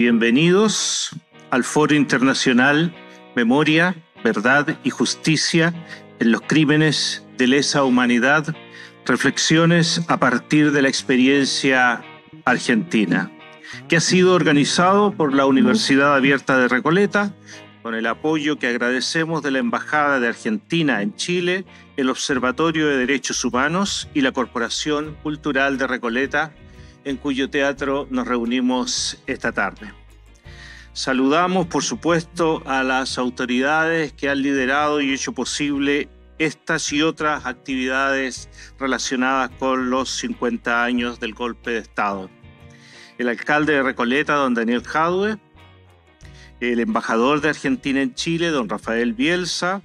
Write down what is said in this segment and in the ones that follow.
Bienvenidos al Foro Internacional Memoria, Verdad y Justicia en los Crímenes de Lesa Humanidad, reflexiones a partir de la experiencia argentina, que ha sido organizado por la Universidad Abierta de Recoleta con el apoyo que agradecemos de la Embajada de Argentina en Chile, el Observatorio de Derechos Humanos y la Corporación Cultural de Recoleta en cuyo teatro nos reunimos esta tarde. Saludamos, por supuesto, a las autoridades que han liderado y hecho posible estas y otras actividades relacionadas con los 50 años del golpe de Estado. El alcalde de Recoleta, don Daniel Jadwe, el embajador de Argentina en Chile, don Rafael Bielsa,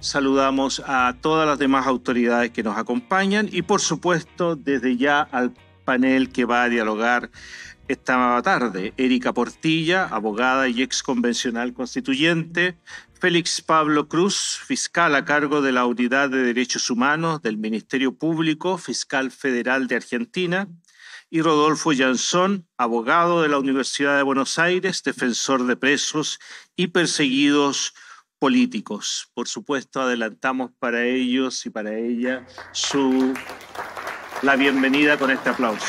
saludamos a todas las demás autoridades que nos acompañan y por supuesto desde ya al panel que va a dialogar esta tarde. Erika Portilla, abogada y ex convencional constituyente. Félix Pablo Cruz, fiscal a cargo de la Unidad de Derechos Humanos del Ministerio Público, fiscal federal de Argentina. Y Rodolfo Jansón, abogado de la Universidad de Buenos Aires, defensor de presos y perseguidos políticos. Por supuesto, adelantamos para ellos y para ella su la bienvenida con este aplauso.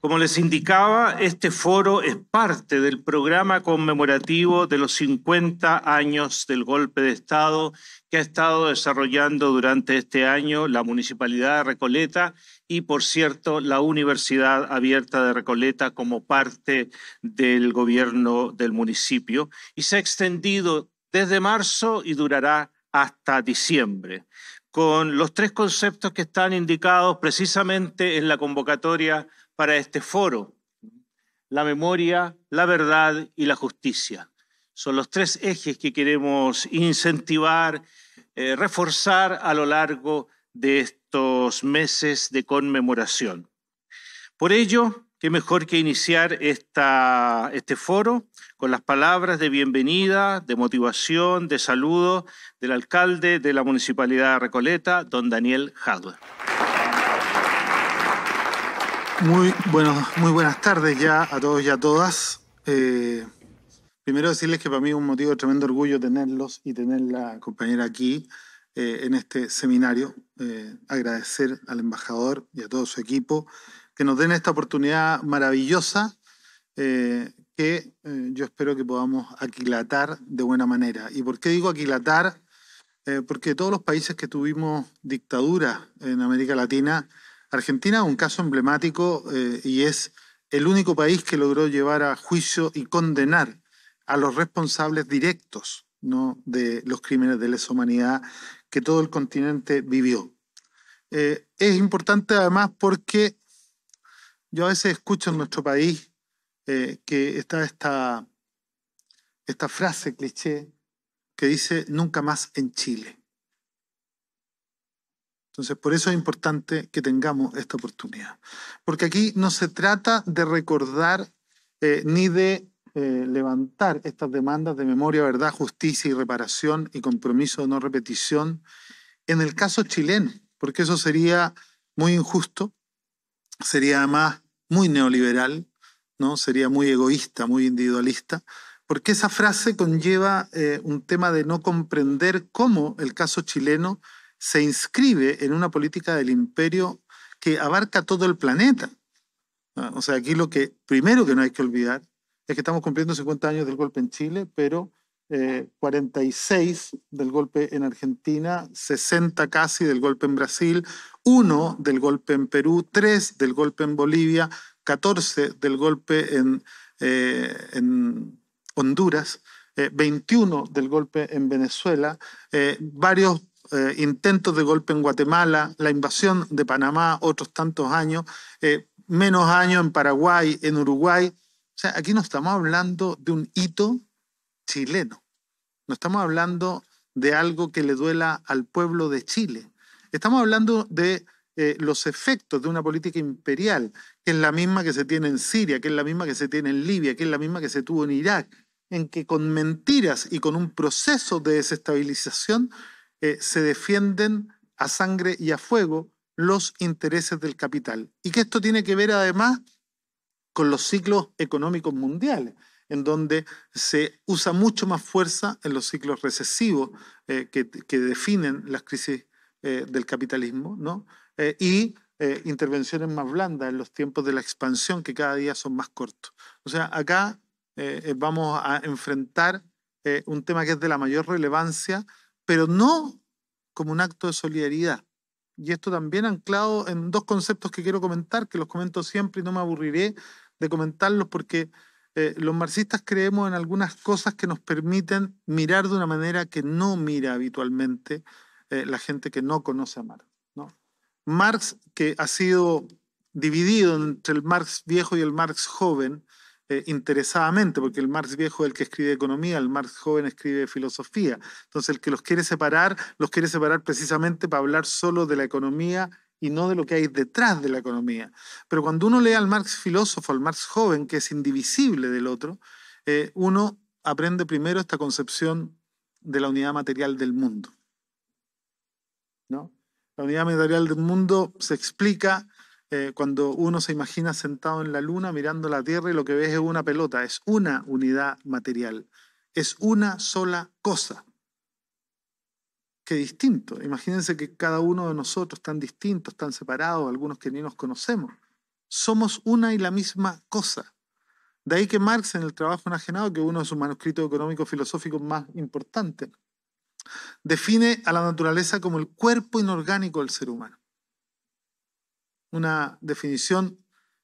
Como les indicaba, este foro es parte del programa conmemorativo de los 50 años del golpe de Estado que ha estado desarrollando durante este año la Municipalidad de Recoleta y, por cierto, la Universidad Abierta de Recoleta como parte del gobierno del municipio. Y se ha extendido desde marzo y durará hasta diciembre, con los tres conceptos que están indicados precisamente en la convocatoria para este foro, la memoria, la verdad y la justicia. Son los tres ejes que queremos incentivar, eh, reforzar a lo largo de estos meses de conmemoración. Por ello, qué mejor que iniciar esta, este foro con las palabras de bienvenida, de motivación, de saludo del alcalde de la Municipalidad de Recoleta, don Daniel Hardware. Muy, bueno, muy buenas tardes ya a todos y a todas. Eh, primero decirles que para mí es un motivo de tremendo orgullo tenerlos y tener la compañera aquí eh, en este seminario. Eh, agradecer al embajador y a todo su equipo que nos den esta oportunidad maravillosa eh, que eh, yo espero que podamos aquilatar de buena manera. ¿Y por qué digo aquilatar? Eh, porque todos los países que tuvimos dictadura en América Latina, Argentina es un caso emblemático y es el único país que logró llevar a juicio y condenar a los responsables directos ¿no? de los crímenes de lesa humanidad que todo el continente vivió. es importante además porque yo a veces escucho en nuestro país eh, que está esta, esta frase cliché que dice nunca más en Chile. Entonces, por eso es importante que tengamos esta oportunidad. Porque aquí no se trata de recordar eh, ni de eh, levantar estas demandas de memoria, verdad, justicia y reparación y compromiso de no repetición en el caso chileno, porque eso sería muy injusto, sería además muy neoliberal, ¿no? sería muy egoísta, muy individualista, porque esa frase conlleva eh, un tema de no comprender cómo el caso chileno se inscribe en una política del imperio que abarca todo el planeta. O sea, aquí lo que primero que no hay que olvidar es que estamos cumpliendo 50 años del golpe en Chile, pero 46 eh, del golpe en Argentina, 60 casi del golpe en Brasil, 1 del golpe en Perú, 3 del golpe en Bolivia, 14 del golpe en, eh, Honduras, 21 eh, del golpe en Venezuela, varios intentos de golpe en Guatemala, la invasión de Panamá, otros tantos años, menos años en Paraguay, en Uruguay. O sea, aquí no estamos hablando de un hito chileno. No estamos hablando de algo que le duela al pueblo de Chile. Estamos hablando de eh, los efectos de una política imperial, que es la misma que se tiene en Siria, que es la misma que se tiene en Libia, que es la misma que se tuvo en Irak, en que con mentiras y con un proceso de desestabilización eh, se defienden a sangre y a fuego los intereses del capital. Y que esto tiene que ver además con los ciclos económicos mundiales en donde se usa mucho más fuerza en los ciclos recesivos eh, que, definen las crisis eh, del capitalismo, ¿no? Eh, y intervenciones más blandas en los tiempos de la expansión que cada día son más cortos. O sea, acá vamos a enfrentar un tema que es de la mayor relevancia, pero no como un acto de solidaridad. Y esto también anclado en dos conceptos que quiero comentar, que los comento siempre y no me aburriré de comentarlos porque eh, los marxistas creemos en algunas cosas que nos permiten mirar de una manera que no mira habitualmente eh, la gente que no conoce a Marx. Marx, que ha sido dividido entre el Marx viejo y el Marx joven, eh, interesadamente, porque el Marx viejo es el que escribe economía, el Marx joven escribe filosofía. Entonces, el que los quiere separar, los quiere separar precisamente para hablar solo de la economía y no de lo que hay detrás de la economía. Pero cuando uno lee al Marx filósofo, al Marx joven, que es indivisible del otro, eh, uno aprende primero esta concepción de la unidad material del mundo. La unidad material del mundo se explica eh, cuando uno se imagina sentado en la luna mirando la Tierra y lo que ves es una pelota, es una unidad material, es una sola cosa qué distinto. Imagínense que cada uno de nosotros tan distintos, tan separados, algunos que ni nos conocemos. Somos una y la misma cosa. De ahí que Marx en el trabajo enajenado, que es uno de sus manuscritos económicos filosóficos más importantes, define a la naturaleza como el cuerpo inorgánico del ser humano. Una definición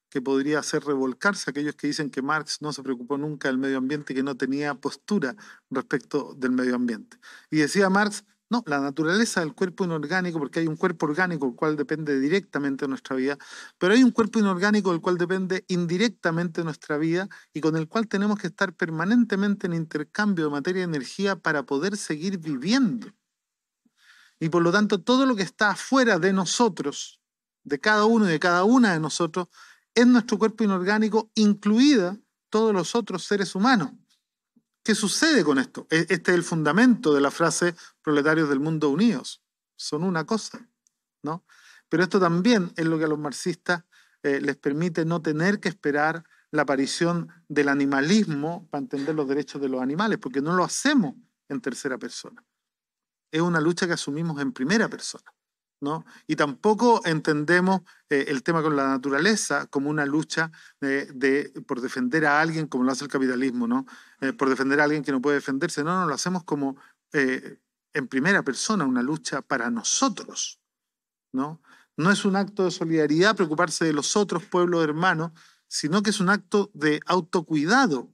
que podría hacer revolcarse aquellos que dicen que Marx no se preocupó nunca del medio ambiente, que no tenía postura respecto del medio ambiente. Y decía Marx, no, la naturaleza del cuerpo inorgánico, porque hay un cuerpo orgánico el cual depende directamente de nuestra vida, pero hay un cuerpo inorgánico el cual depende indirectamente de nuestra vida y con el cual tenemos que estar permanentemente en intercambio de materia y energía para poder seguir viviendo. Y por lo tanto, todo lo que está afuera de nosotros, de cada uno y de cada una de nosotros, es nuestro cuerpo inorgánico, incluida todos los otros seres humanos. ¿Qué sucede con esto? E-, este es el fundamento de la frase proletarios del mundo unidos. Son una cosa, ¿no? Pero esto también es lo que a los marxistas eh, les permite no tener que esperar la aparición del animalismo para entender los derechos de los animales, porque no lo hacemos en tercera persona. Es una lucha que asumimos en primera persona. ¿no? Y tampoco entendemos eh, el tema con la naturaleza como una lucha eh, por defender a alguien como lo hace el capitalismo, ¿no? Eh, por defender a alguien que no puede defenderse. No, no, lo hacemos como en primera persona, una lucha para nosotros, ¿no? No es un acto de solidaridad preocuparse de los otros pueblos hermanos, sino que es un acto de autocuidado.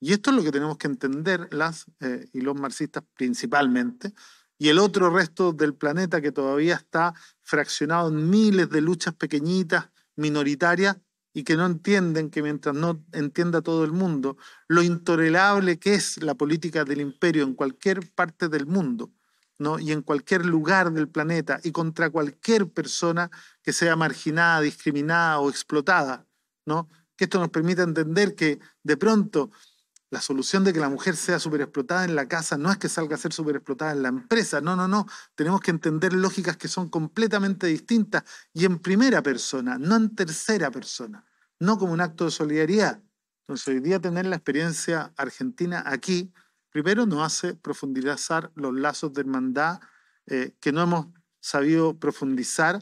Y esto es lo que tenemos que entender las y los marxistas principalmente, y el otro resto del planeta que todavía está fraccionado en miles de luchas pequeñitas, minoritarias, y que no entienden que mientras no entienda todo el mundo lo intolerable que es la política del imperio en cualquier parte del mundo. ¿no? y en cualquier lugar del planeta y contra cualquier persona que sea marginada, discriminada o explotada. ¿no? Que esto nos permita entender que de pronto la solución de que la mujer sea superexplotada en la casa no es que salga a ser superexplotada en la empresa, no, no, no. Tenemos que entender lógicas que son completamente distintas y en primera persona, no en tercera persona, no como un acto de solidaridad. Entonces, hoy día tener la experiencia argentina aquí, primero nos hace profundizar los lazos de hermandad eh, que no hemos sabido profundizar,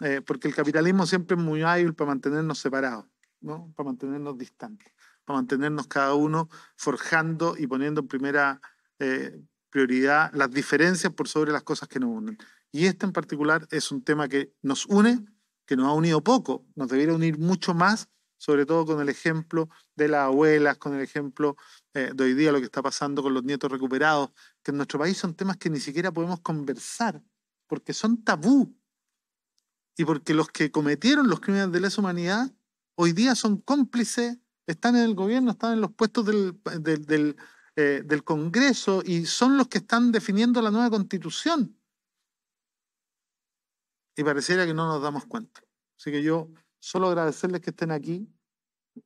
eh, porque el capitalismo siempre es muy hábil para mantenernos separados, ¿no? para mantenernos distantes para mantenernos cada uno forjando y poniendo en primera eh, prioridad las diferencias por sobre las cosas que nos unen. Y este en particular es un tema que nos une, que nos ha unido poco, nos debiera unir mucho más, sobre todo con el ejemplo de las abuelas, con el ejemplo eh, de hoy día, lo que está pasando con los nietos recuperados, que en nuestro país son temas que ni siquiera podemos conversar, porque son tabú. Y porque los que cometieron los crímenes de lesa humanidad hoy día son cómplices están en el gobierno, están en los puestos eh, del, Congreso y son los que están definiendo la nueva constitución. Y pareciera que no nos damos cuenta. Así que yo solo agradecerles que estén aquí,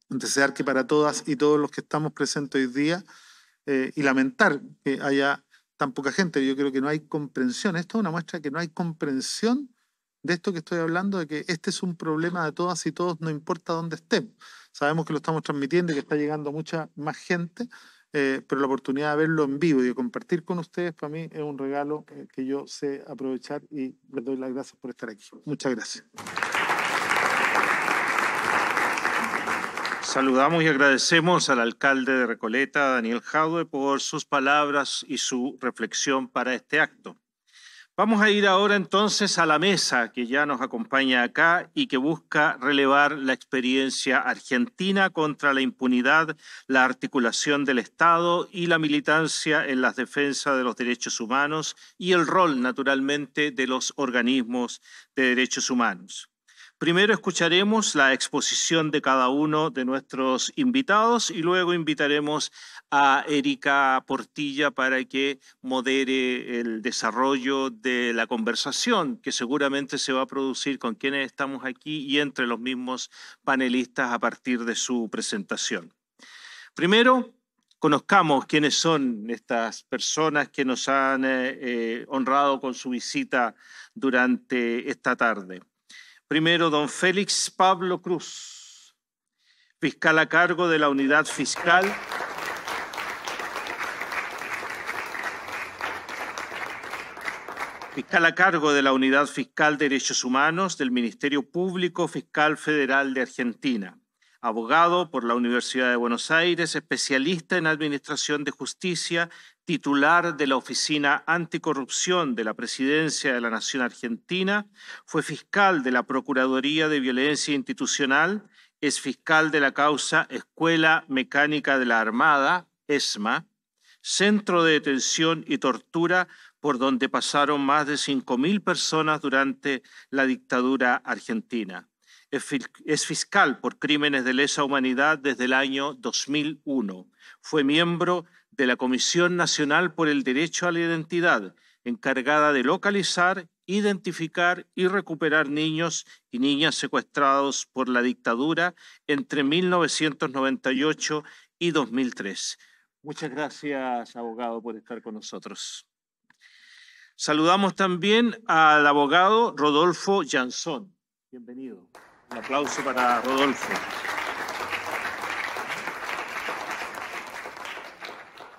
desear que para todas y todos los que estamos presentes hoy día, eh, y lamentar que haya tan poca gente, yo creo que no hay comprensión. Esto es una muestra de que no hay comprensión de esto que estoy hablando, de que este es un problema de todas y todos, no importa dónde estemos. Sabemos que lo estamos transmitiendo y que está llegando mucha más gente, eh, pero la oportunidad de verlo en vivo y de compartir con ustedes para mí es un regalo que yo sé aprovechar y les doy las gracias por estar aquí. Muchas gracias. Saludamos y agradecemos al alcalde de Recoleta, Daniel Jaude, por sus palabras y su reflexión para este acto. Vamos a ir ahora entonces a la mesa que ya nos acompaña acá y que busca relevar la experiencia argentina contra la impunidad, la articulación del Estado y la militancia en las defensas de los derechos humanos y el rol, naturalmente, de los organismos de derechos humanos. Primero escucharemos la exposición de cada uno de nuestros invitados y luego invitaremos a Erika Portilla para que modere el desarrollo de la conversación que seguramente se va a producir con quienes estamos aquí y entre los mismos panelistas a partir de su presentación. Primero, conozcamos quiénes son estas personas que nos han eh, eh, honrado con su visita durante esta tarde. Primero, don Félix Pablo Cruz, fiscal a cargo de la unidad fiscal. Fiscal a cargo de la Unidad Fiscal de Derechos Humanos del Ministerio Público Fiscal Federal de Argentina. Abogado por la Universidad de Buenos Aires, especialista en Administración de Justicia, titular de la Oficina Anticorrupción de la Presidencia de la Nación Argentina, fue fiscal de la Procuraduría de Violencia Institucional, es fiscal de la causa Escuela Mecánica de la Armada, ESMA, centro de detención y tortura por donde pasaron más de 5.000 personas durante la dictadura argentina. Es fiscal por crímenes de lesa humanidad desde el año 2001. Fue miembro de la Comisión Nacional por el Derecho a la Identidad, encargada de localizar, identificar y recuperar niños y niñas secuestrados por la dictadura entre 1998 y 2003. Muchas gracias, abogado, por estar con nosotros. Saludamos también al abogado Rodolfo Jansón. Bienvenido. Un aplauso para Rodolfo.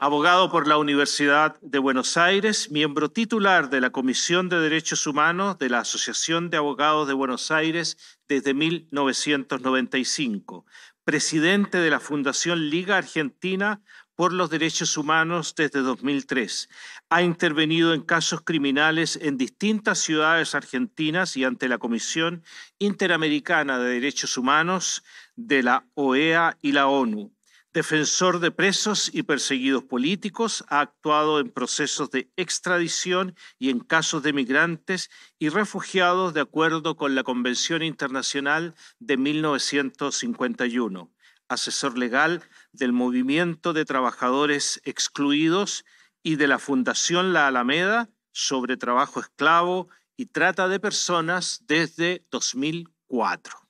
abogado por la Universidad de Buenos Aires, miembro titular de la Comisión de Derechos Humanos de la Asociación de Abogados de Buenos Aires desde 1995, presidente de la Fundación Liga Argentina por los Derechos Humanos desde 2003. Ha intervenido en casos criminales en distintas ciudades argentinas y ante la Comisión Interamericana de Derechos Humanos de la OEA y la ONU Defensor de presos y perseguidos políticos, ha actuado en procesos de extradición y en casos de migrantes y refugiados de acuerdo con la Convención Internacional de 1951. Asesor legal del Movimiento de Trabajadores Excluidos y de la Fundación La Alameda sobre trabajo esclavo y trata de personas desde 2004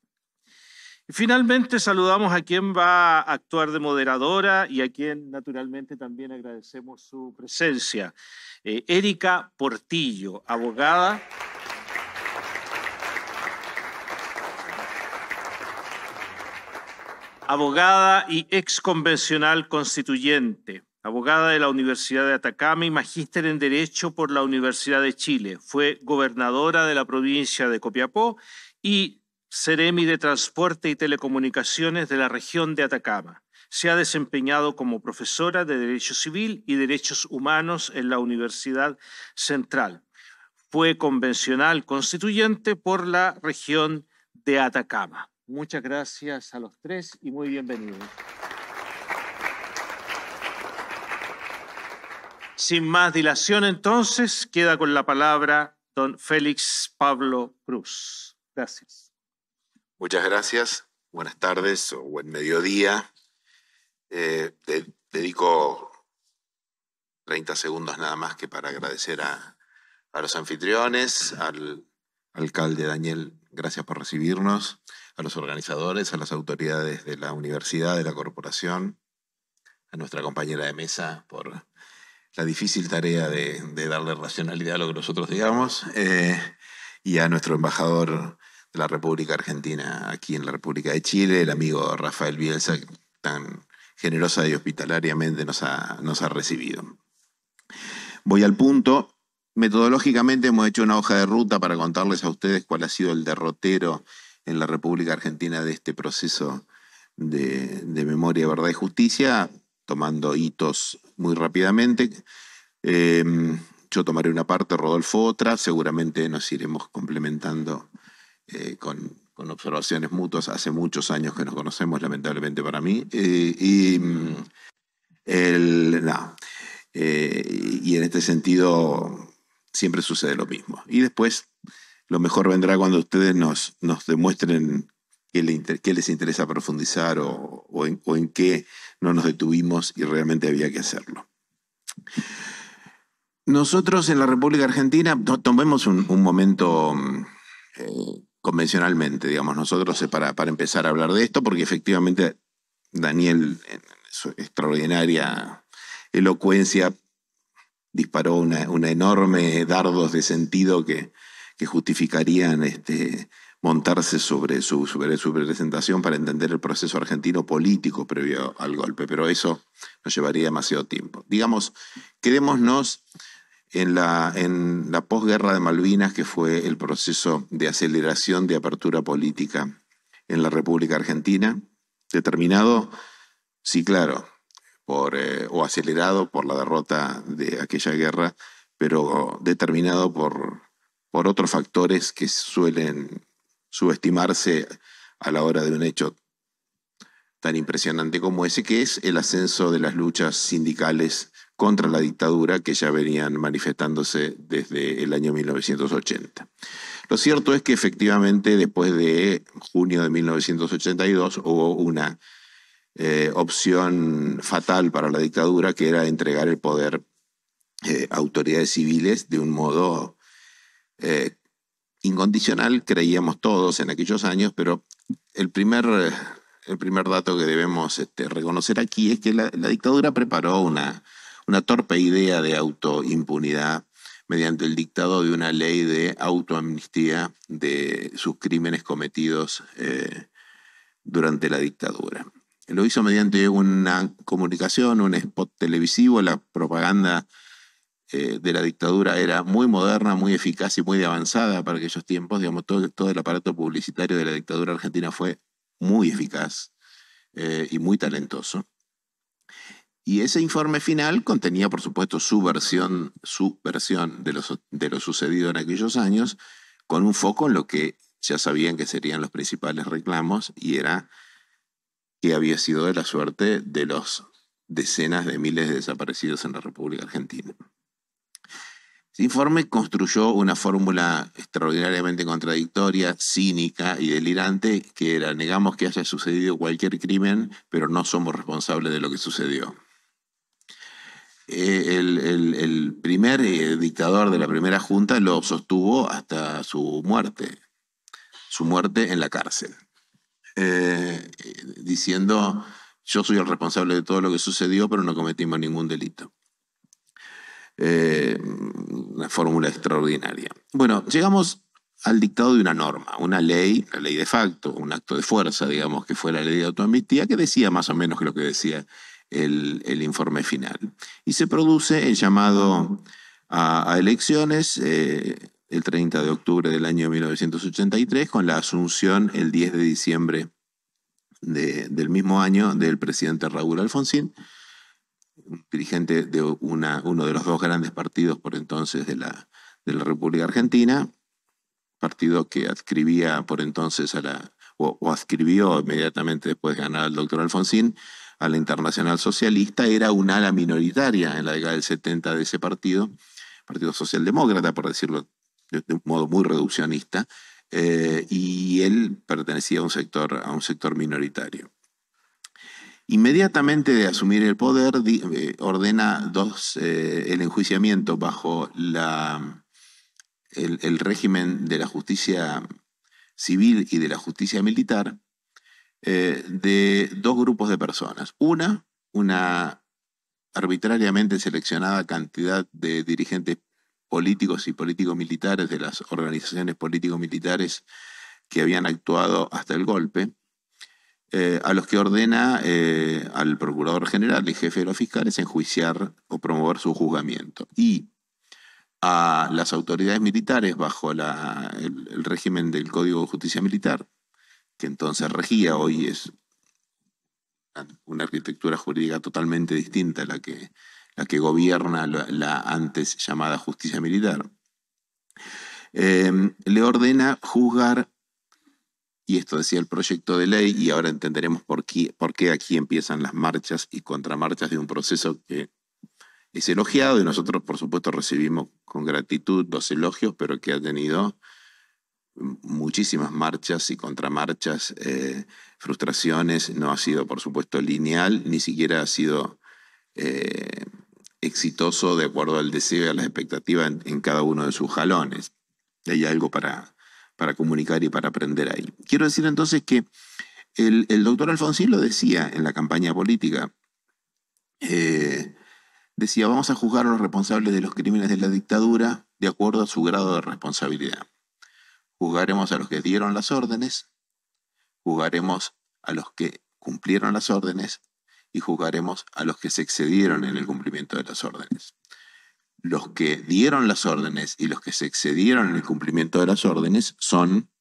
finalmente saludamos a quien va a actuar de moderadora y a quien naturalmente también agradecemos su presencia. Eh, Erika Portillo, abogada. abogada y convencional constituyente, abogada de la Universidad de Atacama y magíster en Derecho por la Universidad de Chile. Fue gobernadora de la provincia de Copiapó y Ceremi de Transporte y Telecomunicaciones de la región de Atacama. Se ha desempeñado como profesora de Derecho Civil y Derechos Humanos en la Universidad Central. Fue convencional constituyente por la región de Atacama. Muchas gracias a los tres y muy bienvenidos. Sin más dilación, entonces, queda con la palabra don Félix Pablo Cruz. Gracias. Muchas gracias, buenas tardes o buen mediodía. Eh, te dedico 30 segundos nada más que para agradecer a, los anfitriones, al alcalde Daniel, gracias por recibirnos, a los organizadores, a las autoridades de la universidad, de la corporación, a nuestra compañera de mesa por la difícil tarea de, darle racionalidad a lo que nosotros digamos, eh, y a nuestro embajador de la República Argentina aquí en la República de Chile, el amigo Rafael Bielsa, tan generosa y hospitalariamente nos ha, recibido. Voy al punto. Metodológicamente hemos hecho una hoja de ruta para contarles a ustedes cuál ha sido el derrotero en la República Argentina de este proceso de, memoria, verdad y justicia, tomando hitos muy rápidamente. Em, yo tomaré una parte, Rodolfo otra, seguramente nos iremos complementando eh, con, observaciones mutuas. Hace muchos años que nos conocemos, lamentablemente para mí. Eh, mm, eh, y, en este sentido siempre sucede lo mismo. Y después lo mejor vendrá cuando ustedes nos, demuestren qué, le les interesa profundizar o, en, qué no nos detuvimos y realmente había que hacerlo. Nosotros en la República Argentina, tomemos un, momento mm, convencionalmente, digamos, nosotros eh, para, para empezar a hablar de esto, porque efectivamente Daniel, en su extraordinaria elocuencia, disparó una, una enorme dardos de sentido que, que justificarían este, montarse sobre su, sobre su presentación para entender el proceso argentino político previo al golpe, pero eso nos llevaría demasiado tiempo. Digamos, quedémonos en la, la posguerra de Malvinas, que fue el proceso de aceleración de apertura política en la República Argentina, determinado, sí, claro, por, eh, o acelerado por la derrota de aquella guerra, pero determinado por, por otros factores que suelen subestimarse a la hora de un hecho tan impresionante como ese, que es el ascenso de las luchas sindicales contra la dictadura que ya venían manifestándose desde el año 1980. Lo cierto es que efectivamente después de junio de 1982 hubo una eh, opción fatal para la dictadura que era entregar el poder eh, a autoridades civiles de un modo eh, incondicional, creíamos todos en aquellos años, pero el primer, el primer dato que debemos este, reconocer aquí es que la dictadura preparó una una torpe idea de autoimpunidad mediante el dictado de una ley de autoamnistía de sus crímenes cometidos eh, durante la dictadura. Lo hizo mediante una comunicación, un spot televisivo, la propaganda eh, de la dictadura era muy moderna, muy eficaz y muy avanzada para aquellos tiempos, digamos, todo, el aparato publicitario de la dictadura argentina fue muy eficaz eh, y muy talentoso. Y ese informe final contenía, por supuesto, su versión, su versión de, lo, de lo sucedido en aquellos años, con un foco en lo que ya sabían que serían los principales reclamos, y era que había sido de la suerte de los decenas de miles de desaparecidos en la República Argentina. Ese informe construyó una fórmula extraordinariamente contradictoria, cínica y delirante, que era negamos que haya sucedido cualquier crimen, pero no somos responsables de lo que sucedió. Eh, el, primer eh, dictador de la primera junta lo sostuvo hasta su muerte, su muerte en la cárcel, eh, diciendo, yo soy el responsable de todo lo que sucedió, pero no cometimos ningún delito. una fórmula extraordinaria. Bueno, llegamos al dictado de una norma, una ley, la ley de facto, un acto de fuerza, digamos, que fue la ley de autoamnistía, que decía más o menos que lo que decía el, informe final. Y se produce el llamado a, elecciones eh, el 30 de octubre del año 1983 con la asunción el 10 de diciembre del mismo año del presidente Raúl Alfonsín, dirigente de uno de los dos grandes partidos por entonces de la, República Argentina, partido que adscribía por entonces a la, o, adscribió inmediatamente después de ganar al doctor Alfonsín, a la Internacional Socialista, era un ala minoritaria en la década del 70 de ese partido, Partido Socialdemócrata, por decirlo de un modo muy reduccionista, eh, y él pertenecía a un sector, a un sector minoritario. Inmediatamente de asumir el poder, eh, ordena dos, eh, el enjuiciamiento bajo la, el régimen de la justicia civil y de la justicia militar, eh, de dos grupos de personas. Una, una arbitrariamente seleccionada cantidad de dirigentes políticos y políticos militares de las organizaciones políticos militares que habían actuado hasta el golpe, eh, a los que ordena eh, al procurador general y jefe de los fiscales enjuiciar o promover su juzgamiento. Y a las autoridades militares bajo el régimen del Código de Justicia Militar, que entonces regía, hoy es una arquitectura jurídica totalmente distinta a la que, la que gobierna la, antes llamada justicia militar. Eh, le ordena juzgar, y esto decía el proyecto de ley, y ahora entenderemos por qué, por qué aquí empiezan las marchas y contramarchas de un proceso que es elogiado y nosotros por supuesto recibimos con gratitud los elogios, pero que ha tenido muchísimas marchas y contramarchas, eh, frustraciones, no ha sido por supuesto lineal, ni siquiera ha sido eh, exitoso de acuerdo al deseo y a las expectativas en, cada uno de sus jalones. Hay algo para, para comunicar y para aprender ahí. Quiero decir entonces que el, doctor Alfonsín lo decía en la campaña política. Eh, decía, vamos a juzgar a los responsables de los crímenes de la dictadura de acuerdo a su grado de responsabilidad. Juzgaremos a los que dieron las órdenes, jugaremos a los que cumplieron las órdenes y jugaremos a los que se excedieron en el cumplimiento de las órdenes. Los que dieron las órdenes y los que se excedieron en el cumplimiento de las órdenes son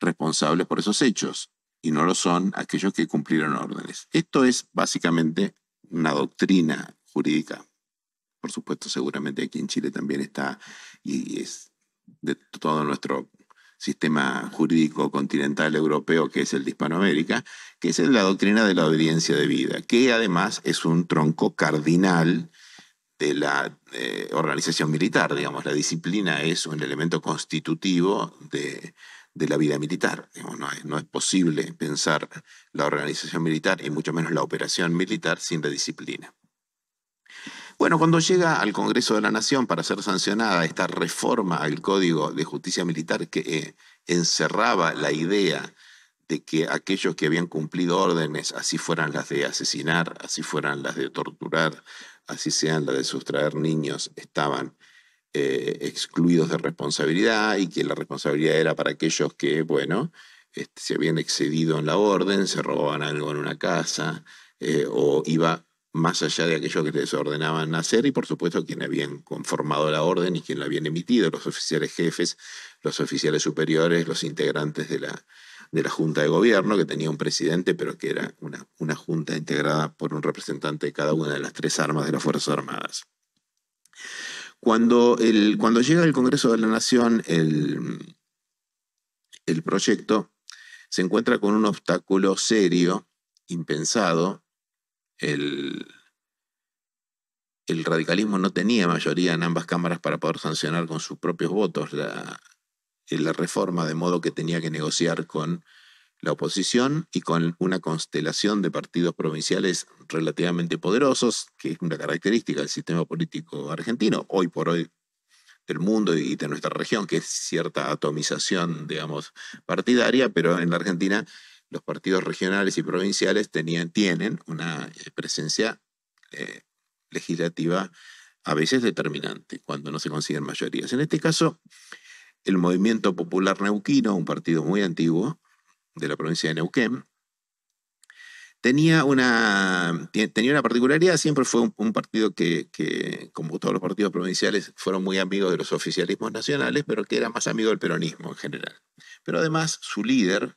responsables por esos hechos y no lo son aquellos que cumplieron órdenes. Esto es básicamente una doctrina jurídica. Por supuesto, seguramente aquí en Chile también está y es de todo nuestro sistema jurídico continental europeo que es el de Hispanoamérica, que es la doctrina de la obediencia de vida, que además es un tronco cardinal de la eh, organización militar, digamos, la disciplina es un elemento constitutivo de, la vida militar. no, no es posible pensar la organización militar y mucho menos la operación militar sin la disciplina. Bueno, cuando llega al Congreso de la Nación para ser sancionada esta reforma al Código de Justicia Militar que eh, encerraba la idea de que aquellos que habían cumplido órdenes, así fueran las de asesinar, así fueran las de torturar, así sean las de sustraer niños, estaban eh, excluidos de responsabilidad y que la responsabilidad era para aquellos que, bueno, este, se habían excedido en la orden, se robaban algo en una casa eh, o iba más allá de aquello que les ordenaban hacer y por supuesto quien habían conformado la orden y quien la habían emitido, los oficiales jefes, los oficiales superiores, los integrantes de la, de la Junta de Gobierno, que tenía un presidente, pero que era una, una Junta integrada por un representante de cada una de las tres armas de las Fuerzas Armadas. Cuando, el, cuando llega el Congreso de la Nación el proyecto, se encuentra con un obstáculo serio, impensado, el, radicalismo no tenía mayoría en ambas cámaras para poder sancionar con sus propios votos la, la reforma, de modo que tenía que negociar con la oposición y con una constelación de partidos provinciales relativamente poderosos, que es una característica del sistema político argentino, hoy por hoy del mundo y de nuestra región, que es cierta atomización, digamos, partidaria, pero en la Argentina los partidos regionales y provinciales tenían, tienen una eh, presencia eh, legislativa a veces determinante cuando no se consiguen mayorías. En este caso, el Movimiento Popular Neuquino, un partido muy antiguo de la provincia de Neuquén, tenía una, tenía una particularidad, siempre fue un, partido que, que, como todos los partidos provinciales, fueron muy amigos de los oficialismos nacionales, pero que era más amigo del peronismo en general. Pero además, su líder,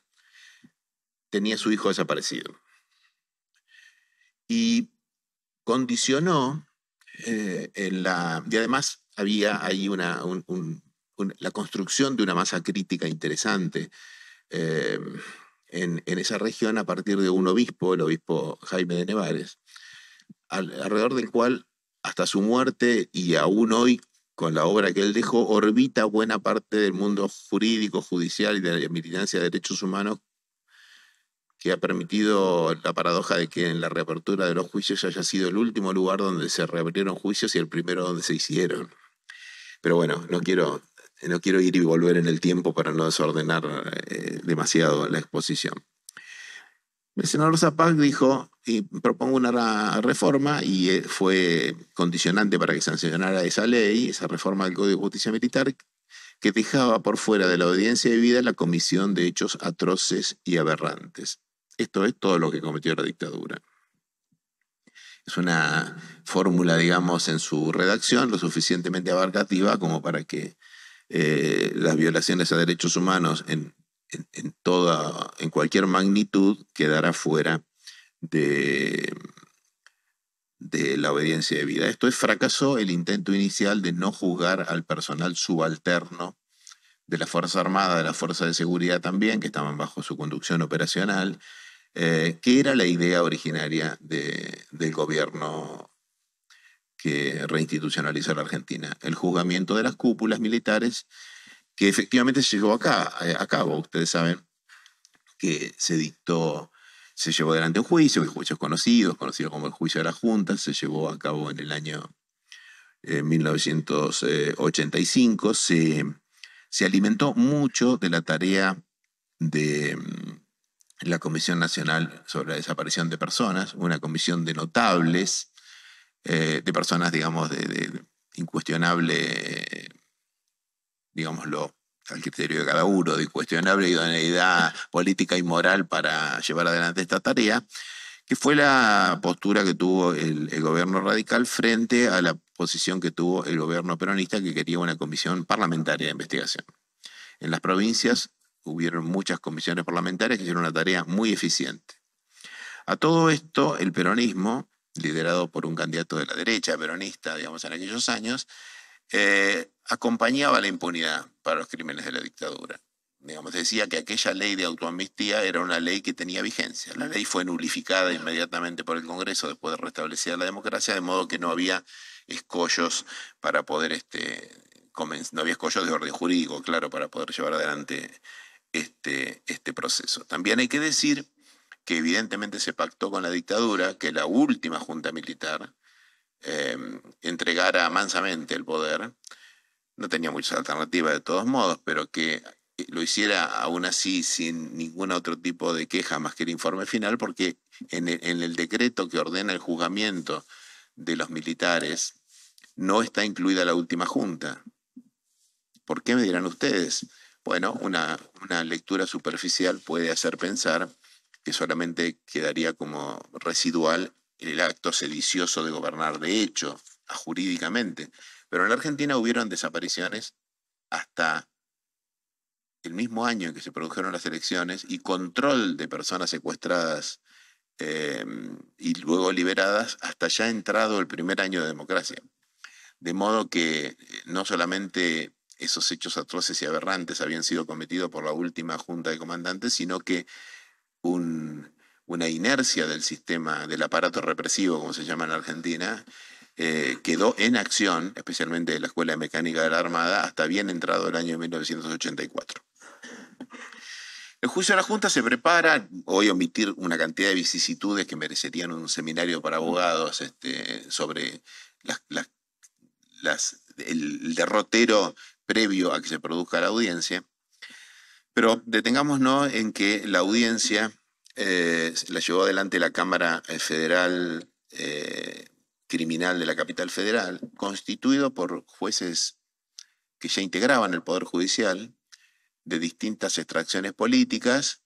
tenía su hijo desaparecido. Y condicionó, eh, en la, y además había ahí una, la construcción de una masa crítica interesante eh, en, esa región a partir de un obispo, el obispo Jaime de Nevares, alrededor del cual hasta su muerte y aún hoy con la obra que él dejó, orbita buena parte del mundo jurídico, judicial y de la militancia de derechos humanos que ha permitido la paradoja de que en la reapertura de los juicios haya sido el último lugar donde se reabrieron juicios y el primero donde se hicieron. Pero bueno, no quiero, no quiero ir y volver en el tiempo para no desordenar eh, demasiado la exposición. El senador Zapac dijo, y propongo una reforma, y eh, fue condicionante para que sancionara esa ley, esa reforma del Código de Justicia Militar, que dejaba por fuera de la audiencia de vida la comisión de hechos atroces y aberrantes. Esto es todo lo que cometió la dictadura. Es una fórmula, digamos, en su redacción lo suficientemente abarcativa como para que eh, las violaciones a derechos humanos en, toda, en cualquier magnitud quedara fuera de, de la obediencia de vida. Esto es fracasó el intento inicial de no juzgar al personal subalterno de la Fuerza Armada, de la Fuerza de Seguridad también, que estaban bajo su conducción operacional, eh, que era la idea originaria del gobierno que reinstitucionalizó la Argentina, el juzgamiento de las cúpulas militares, que efectivamente se llevó a eh, cabo, ustedes saben, que se dictó, se llevó adelante un juicio, y juicio conocidos, conocido, conocido como el juicio de la Junta, se llevó a cabo en el año 1985, eh, se alimentó mucho de la tarea de mm, la Comisión Nacional sobre la Desaparición de Personas, una comisión de notables, eh, de personas, digamos, de, incuestionable, digámoslo, al criterio de cada uno, de incuestionable idoneidad política y moral para llevar adelante esta tarea, que fue la postura que tuvo el, gobierno radical frente a la posición que tuvo el gobierno peronista que quería una comisión parlamentaria de investigación. En las provincias hubieron muchas comisiones parlamentarias que hicieron una tarea muy eficiente. A todo esto, el peronismo, liderado por un candidato de la derecha peronista, digamos, en aquellos años, eh, acompañaba la impunidad para los crímenes de la dictadura. Digamos, decía que aquella ley de autoamnistía era una ley que tenía vigencia. La ley fue nulificada inmediatamente por el Congreso después de restablecer la democracia, de modo que no había escollos para poder, este, no había escollos de orden jurídico, claro, para poder llevar adelante este, este, proceso. También hay que decir que evidentemente se pactó con la dictadura, que la última junta militar em, entregara mansamente el poder, no tenía mucha alternativa de todos modos, pero que eh, lo hiciera aún así sin ningún otro tipo de queja más que el informe final, porque en el decreto que ordena el juzgamiento de los militares no está incluida la última junta. ¿Por qué me dirán ustedes? Bueno, una, lectura superficial puede hacer pensar que solamente quedaría como residual el acto sedicioso de gobernar de hecho, jurídicamente. Pero en la Argentina hubieron desapariciones hasta el mismo año en que se produjeron las elecciones y control de personas secuestradas em, y luego liberadas hasta ya entrado el primer año de democracia. De modo que eh, no solamente esos hechos atroces y aberrantes habían sido cometidos por la última Junta de Comandantes, sino que una inercia del sistema, del aparato represivo, como se llama en Argentina, eh, quedó en acción, especialmente de la Escuela de Mecánica de la Armada, hasta bien entrado el año 1984. El juicio de la Junta se prepara, voy a omitir una cantidad de vicisitudes que merecerían un seminario para abogados este, sobre el derrotero previo a que se produzca la audiencia. Pero detengámonos en que la audiencia eh, la llevó adelante la Cámara eh, Federal eh, Criminal de la Capital Federal, constituido por jueces que ya integraban el Poder Judicial de distintas extracciones políticas,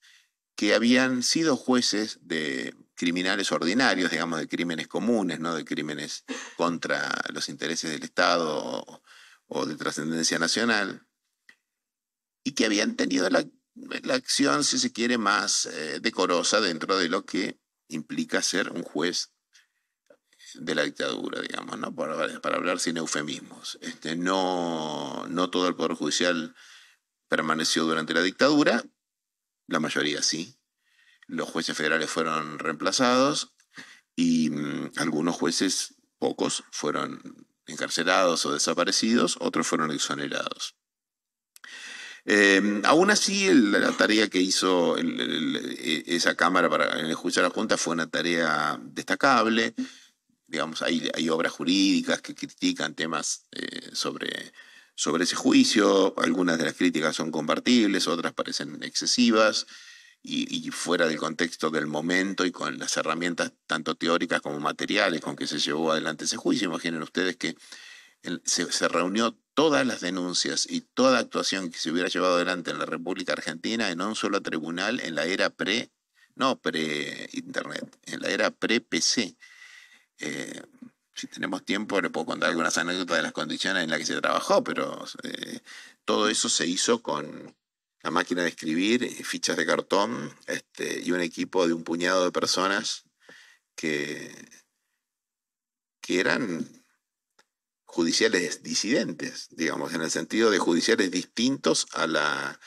que habían sido jueces de criminales ordinarios, digamos, de crímenes comunes, ¿no? de crímenes contra los intereses del Estado o de trascendencia nacional, y que habían tenido la, acción, si se quiere, más eh, decorosa dentro de lo que implica ser un juez de la dictadura, digamos, ¿no? para, hablar sin eufemismos. Este, no, no todo el Poder Judicial permaneció durante la dictadura, la mayoría sí. Los jueces federales fueron reemplazados y mm, algunos jueces, pocos, fueron encarcelados o desaparecidos, otros fueron exonerados. Eh, aún así, la tarea que hizo e, esa Cámara para, en el juicio de la Junta fue una tarea destacable. Digamos, hay, obras jurídicas que critican temas eh, sobre, sobre ese juicio. Algunas de las críticas son compartibles, otras parecen excesivas y, fuera del contexto del momento y con las herramientas tanto teóricas como materiales con que se llevó adelante ese juicio. Imaginen ustedes que se, reunió todas las denuncias y toda actuación que se hubiera llevado adelante en la República Argentina en un solo tribunal en la era pre, no pre-internet, en la era pre-PC. Eh, si tenemos tiempo, le puedo contar algunas anécdotas de las condiciones en las que se trabajó, pero eh, todo eso se hizo con, la máquina de escribir, eh, fichas de cartón este, y un equipo de un puñado de personas que, que eran judiciales disidentes, digamos, en el sentido de judiciales distintos a, la,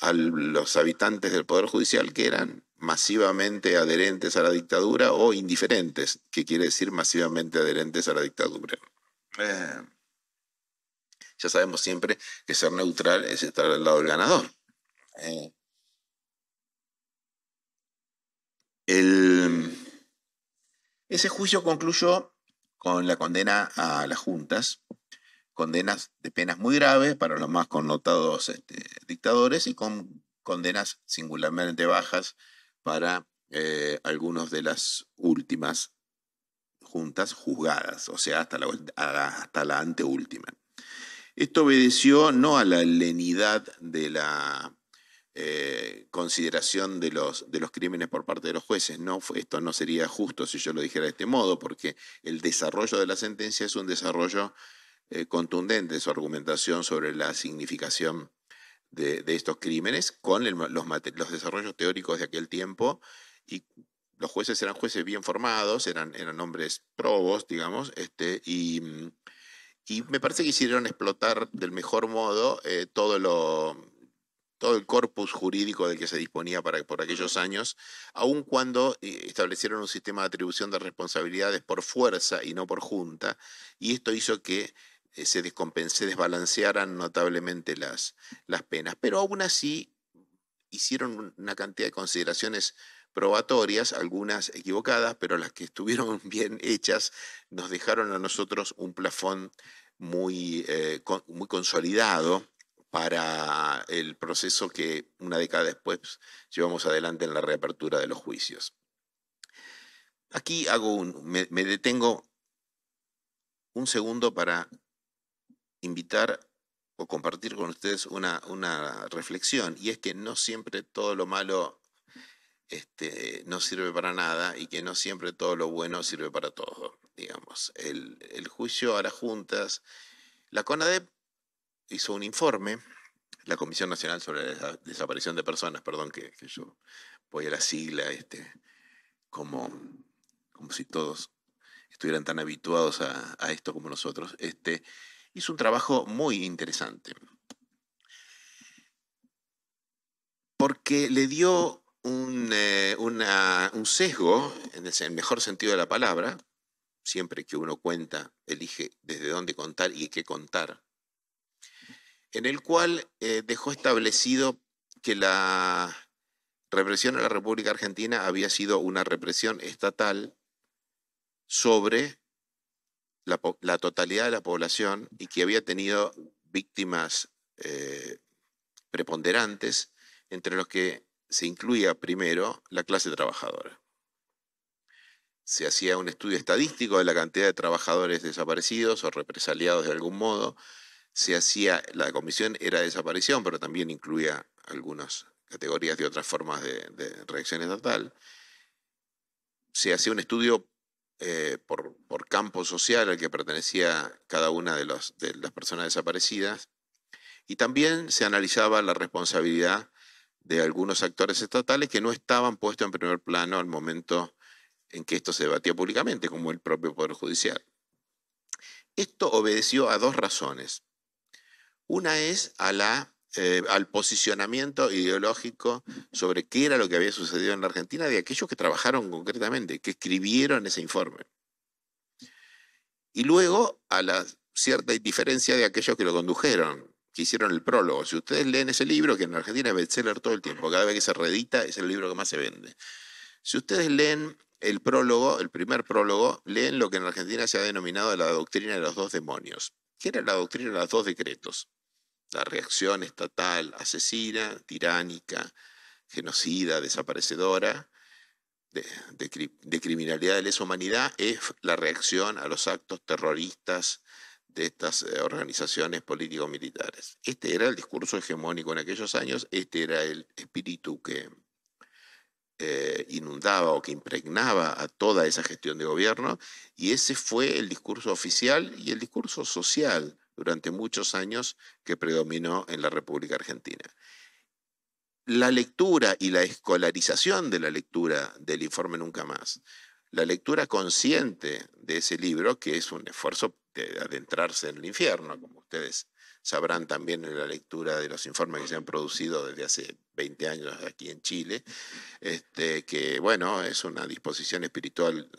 a los habitantes del Poder Judicial que eran masivamente adherentes a la dictadura o indiferentes, que quiere decir masivamente adherentes a la dictadura. Eh, ya sabemos siempre que ser neutral es estar al lado del ganador. Eh, ese juicio concluyó con la condena a las juntas, condenas de penas muy graves para los más connotados este, dictadores y con condenas singularmente bajas para algunas eh, algunos de las últimas juntas juzgadas, o sea, hasta la, hasta la anteúltima. Esto obedeció no a la lenidad de la eh, consideración de los, de los crímenes por parte de los jueces. No, esto no sería justo si yo lo dijera de este modo, porque el desarrollo de la sentencia es un desarrollo eh, contundente, su argumentación sobre la significación de, de estos crímenes con los, los desarrollos teóricos de aquel tiempo y los jueces eran jueces bien formados, eran, eran hombres probos, digamos, este, y, y me parece que hicieron explotar del mejor modo eh, todo lo, todo el corpus jurídico del que se disponía para, por aquellos años, aun cuando eh, establecieron un sistema de atribución de responsabilidades por fuerza y no por junta, y esto hizo que eh, se, desbalancearan notablemente las, penas. Pero aún así hicieron una cantidad de consideraciones probatorias, algunas equivocadas, pero las que estuvieron bien hechas nos dejaron a nosotros un plafón muy, eh, muy consolidado para el proceso que una década después llevamos adelante en la reapertura de los juicios. Aquí hago un, me, detengo un segundo para invitar o compartir con ustedes una, reflexión, y es que no siempre todo lo malo este, no sirve para nada y que no siempre todo lo bueno sirve para todo, digamos. El, el juicio a las juntas, la CONADEP hizo un informe, la Comisión Nacional sobre la Desaparición de Personas, perdón que, yo voy a la sigla, este, como, como si todos estuvieran tan habituados a, esto como nosotros, este, hizo un trabajo muy interesante. Porque le dio un, eh, un sesgo, en el mejor sentido de la palabra, siempre que uno cuenta, elige desde dónde contar y qué contar, en el cual eh, dejó establecido que la represión en la República Argentina había sido una represión estatal sobre la, totalidad de la población y que había tenido víctimas eh, preponderantes, entre los que se incluía primero la clase trabajadora. Se hacía un estudio estadístico de la cantidad de trabajadores desaparecidos o represaliados de algún modo, se hacía la comisión era desaparición, pero también incluía algunas categorías de otras formas de, reacción estatal. Se hacía un estudio eh, por, campo social al que pertenecía cada una de, de las personas desaparecidas y también se analizaba la responsabilidad de algunos actores estatales que no estaban puestos en primer plano al momento en que esto se debatía públicamente, como el propio Poder Judicial. Esto obedeció a dos razones. Una es eh, al posicionamiento ideológico sobre qué era lo que había sucedido en la Argentina de aquellos que trabajaron concretamente, que escribieron ese informe. Y luego a la cierta indiferencia de aquellos que lo condujeron, que hicieron el prólogo. Si ustedes leen ese libro, que en Argentina es bestseller todo el tiempo, cada vez que se reedita es el libro que más se vende. Si ustedes leen el prólogo, el primer prólogo, leen lo que en Argentina se ha denominado la doctrina de los dos demonios. ¿Qué era la doctrina de los dos decretos? la reacción estatal asesina, tiránica, genocida, desaparecedora, de, criminalidad de lesa humanidad, es la reacción a los actos terroristas de estas eh, organizaciones político-militares. Este era el discurso hegemónico en aquellos años, este era el espíritu que eh, inundaba o que impregnaba a toda esa gestión de gobierno, y ese fue el discurso oficial y el discurso social durante muchos años que predominó en la República Argentina. La lectura y la escolarización de la lectura del informe Nunca más, la lectura consciente de ese libro, que es un esfuerzo de adentrarse en el infierno, como ustedes sabrán también en la lectura de los informes que se han producido desde hace 20 años aquí en Chile, este, que bueno, es una disposición espiritual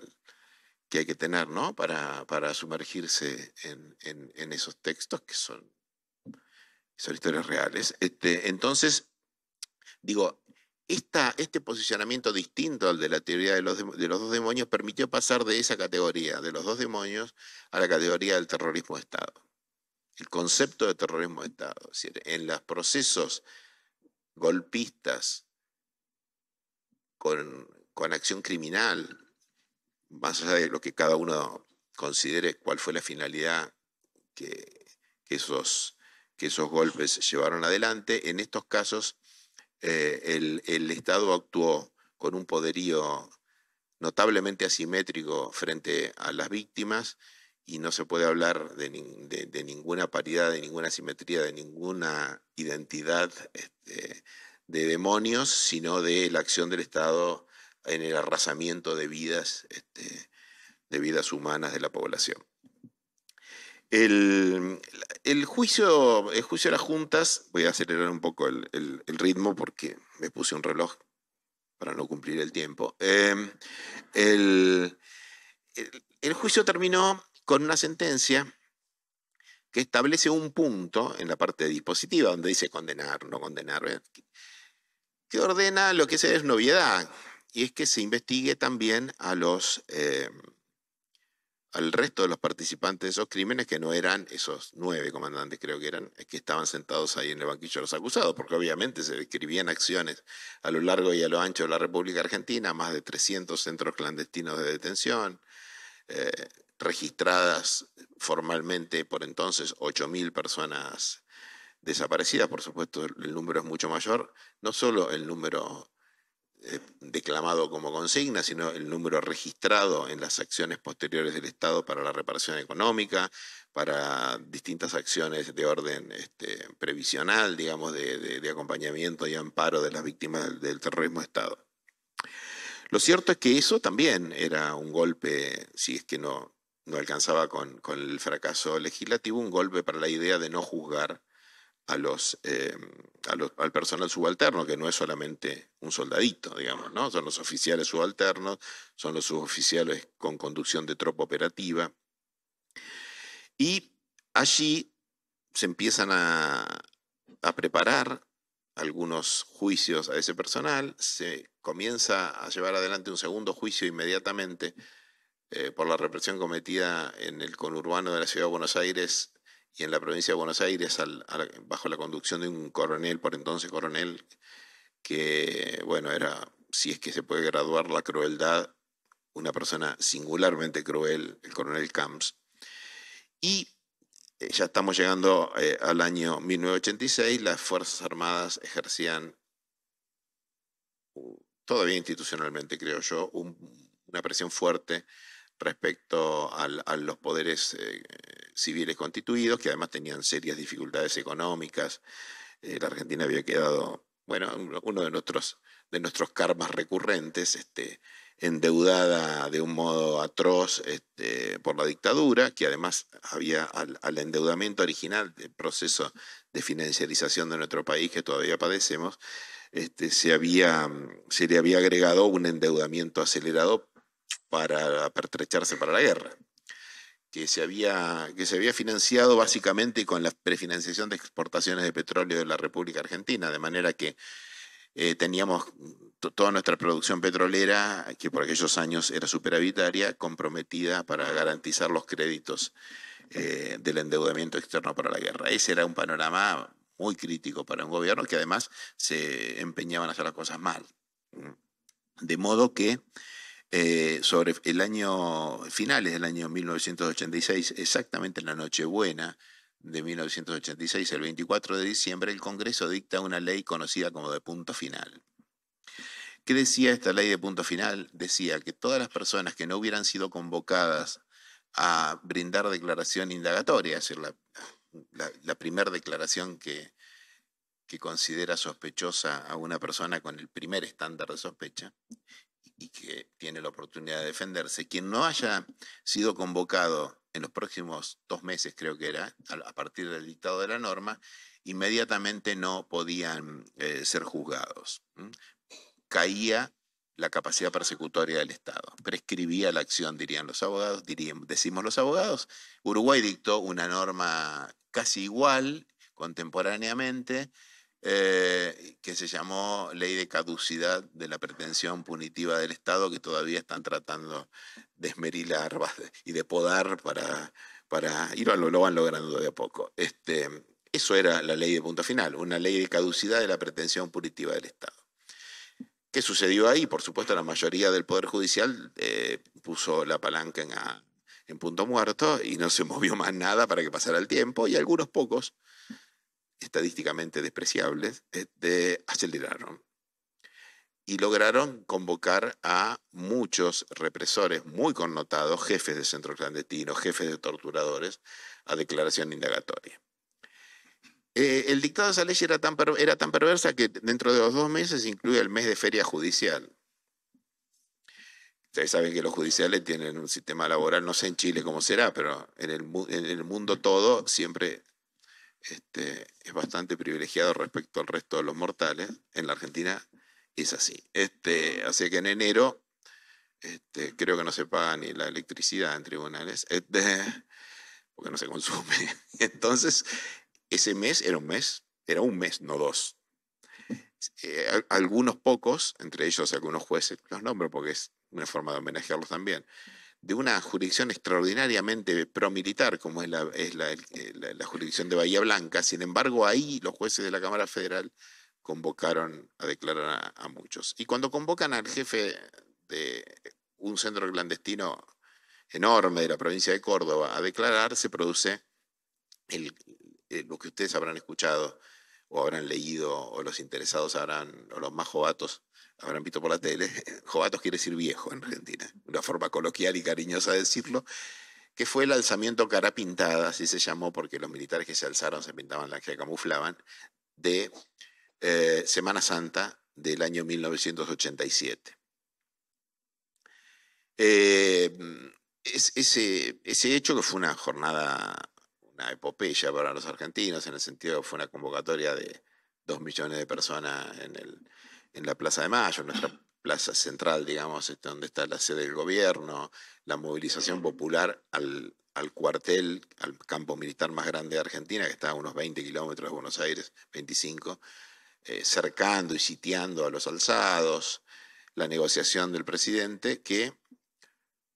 que hay que tener, ¿no? Para, sumergirse en, esos textos que son, son historias reales. Este, entonces, digo, este posicionamiento distinto al de la teoría de los, dos demonios permitió pasar de esa categoría, de los dos demonios, a la categoría del terrorismo de Estado. El concepto de terrorismo de Estado. Es decir, en los procesos golpistas con, con acción criminal más allá de lo que cada uno considere cuál fue la finalidad que, esos, que esos golpes llevaron adelante, en estos casos eh, el, Estado actuó con un poderío notablemente asimétrico frente a las víctimas y no se puede hablar de, ninguna paridad, de ninguna simetría, de ninguna identidad este, de demonios, sino de la acción del Estado en el arrasamiento de vidas, este, de vidas humanas de la población. El, juicio, el juicio de las juntas, voy a acelerar un poco el, ritmo porque me puse un reloj para no cumplir el tiempo. Em, el, el juicio terminó con una sentencia que establece un punto en la parte dispositiva donde dice condenar, no condenar, ¿eh? que ordena lo que es noviedad, y es que se investigue también a los, eh, al resto de los participantes de esos crímenes que no eran esos nueve comandantes, creo que eran, que estaban sentados ahí en el banquillo de los acusados, porque obviamente se describían acciones a lo largo y a lo ancho de la República Argentina, más de 300 centros clandestinos de detención, eh, registradas formalmente por entonces 8.000 personas desaparecidas, por supuesto el número es mucho mayor, no solo el número eh, declamado como consigna, sino el número registrado en las acciones posteriores del Estado para la reparación económica, para distintas acciones de orden este, previsional, digamos, de, acompañamiento y amparo de las víctimas del, terrorismo de Estado. Lo cierto es que eso también era un golpe, si es que no, no alcanzaba con, con el fracaso legislativo, un golpe para la idea de no juzgar eh, a los, al personal subalterno, que no es solamente un soldadito, digamos, ¿no? Son los oficiales subalternos, son los suboficiales con conducción de tropa operativa. Y allí se empiezan a, preparar algunos juicios a ese personal, se comienza a llevar adelante un segundo juicio inmediatamente eh, por la represión cometida en el conurbano de la ciudad de Buenos Aires y en la provincia de Buenos Aires, bajo la conducción de un coronel, por entonces coronel, que, bueno, era, si es que se puede graduar la crueldad, una persona singularmente cruel, el coronel Camps. Y eh, ya estamos llegando eh, al año 1986, las Fuerzas Armadas ejercían, todavía institucionalmente creo yo, una presión fuerte respecto a los poderes eh, civiles constituidos, que además tenían serias dificultades económicas. Eh, la Argentina había quedado, bueno, uno de nuestros, de nuestros karmas recurrentes, este, endeudada de un modo atroz este, por la dictadura, que además había al, endeudamiento original del proceso de financiarización de nuestro país que todavía padecemos, este, se, había, se le había agregado un endeudamiento acelerado para pertrecharse para la guerra, que se había, que se había financiado básicamente con la prefinanciación de exportaciones de petróleo de la República Argentina, de manera que eh, teníamos toda nuestra producción petrolera, que por aquellos años era superavitaria, comprometida para garantizar los créditos eh, del endeudamiento externo para la guerra. Ese era un panorama muy crítico para un gobierno que además se empeñaban a hacer las cosas mal. De modo que eh, sobre el año, finales del año 1986, exactamente en la Nochebuena de 1986, el 24 de diciembre, el Congreso dicta una ley conocida como de punto final. ¿Qué decía esta ley de punto final? Decía que todas las personas que no hubieran sido convocadas a brindar declaración indagatoria, es decir, la, primera declaración que considera sospechosa a una persona con el primer estándar de sospecha, y que tiene la oportunidad de defenderse, quien no haya sido convocado en los próximos dos meses, creo que era, a partir del dictado de la norma, inmediatamente no podían eh, ser juzgados. Caía la capacidad persecutoria del Estado. Prescribía la acción, dirían los abogados, decimos los abogados. Uruguay dictó una norma casi igual contemporáneamente eh, que se llamó Ley de Caducidad de la Pretensión Punitiva del Estado, que todavía están tratando de esmerilar y de podar para, para ir lo, van logrando de a poco. Este, eso era la ley de punto final, una ley de caducidad de la pretensión punitiva del Estado. ¿Qué sucedió ahí? Por supuesto, la mayoría del Poder Judicial eh, puso la palanca en punto muerto y no se movió más nada para que pasara el tiempo y algunos pocos estadísticamente despreciables, eh, aceleraron y lograron convocar a muchos represores muy connotados, jefes de centros clandestinos, jefes de torturadores, a declaración indagatoria. Eh, el dictado de esa ley era tan, era tan perversa que dentro de los dos meses incluye el mes de feria judicial. Ustedes saben que los judiciales tienen un sistema laboral, no sé en Chile cómo será, pero en el mundo todo siempre este, es bastante privilegiado respecto al resto de los mortales. En la Argentina es así. Este, así que en enero este, creo que no se paga ni la electricidad en tribunales, eh, porque no se consume. Entonces, ese mes era un mes, era un mes, no dos. Eh, algunos pocos, entre ellos algunos jueces, los nombro porque es una forma de homenajearlos también de una jurisdicción extraordinariamente promilitar como es, eh, la, jurisdicción de Bahía Blanca. Sin embargo, ahí los jueces de la Cámara Federal convocaron a declarar a, muchos. Y cuando convocan al jefe de un centro clandestino enorme de la provincia de Córdoba a declarar, se produce eh, lo que ustedes habrán escuchado o habrán leído o los interesados habrán, o los más jovatos habrán visto por la tele, Jovatos quiere decir viejo en Argentina, una forma coloquial y cariñosa de decirlo, que fue el alzamiento cara pintada, así se llamó porque los militares que se alzaron se pintaban la que camuflaban, de eh, Semana Santa del año 1987. Eh, es, ese, ese hecho que fue una jornada, una epopeya para los argentinos, en el sentido que fue una convocatoria de dos millones de personas en el en la Plaza de Mayo, nuestra plaza central, digamos, este, donde está la sede del gobierno, la movilización popular al, cuartel, al campo militar más grande de Argentina, que está a unos 20 kilómetros de Buenos Aires, 25, eh, cercando y sitiando a los alzados, la negociación del presidente, que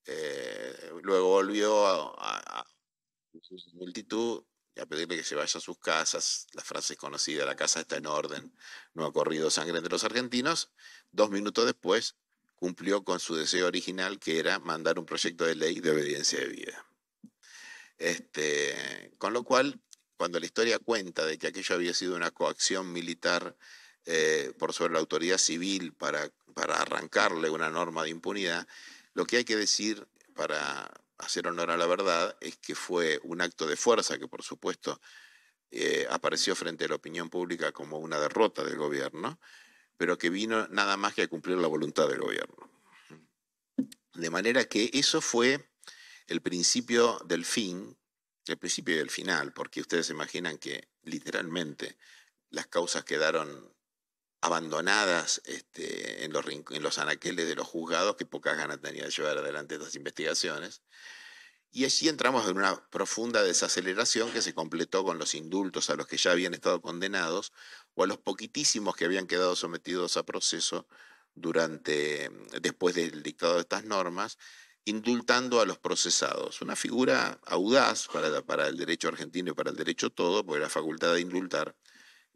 eh, luego volvió a, a multitud a pedirle que se vaya a sus casas. La frase es conocida, la casa está en orden, no ha corrido sangre entre los argentinos. Dos minutos después cumplió con su deseo original, que era mandar un proyecto de ley de obediencia de vida. Este, con lo cual, cuando la historia cuenta de que aquello había sido una coacción militar eh, por sobre la autoridad civil para, para arrancarle una norma de impunidad, lo que hay que decir para hacer honor a la verdad, es que fue un acto de fuerza que, por supuesto, eh, apareció frente a la opinión pública como una derrota del gobierno, pero que vino nada más que a cumplir la voluntad del gobierno. De manera que eso fue el principio del fin, el principio del final, porque ustedes se imaginan que literalmente las causas quedaron abandonadas este, en, los en los anaqueles de los juzgados, que pocas ganas tenía de llevar adelante estas investigaciones. Y allí entramos en una profunda desaceleración que se completó con los indultos a los que ya habían estado condenados o a los poquitísimos que habían quedado sometidos a proceso durante después del dictado de estas normas, indultando a los procesados. Una figura audaz para, para el derecho argentino y para el derecho todo, porque la facultad de indultar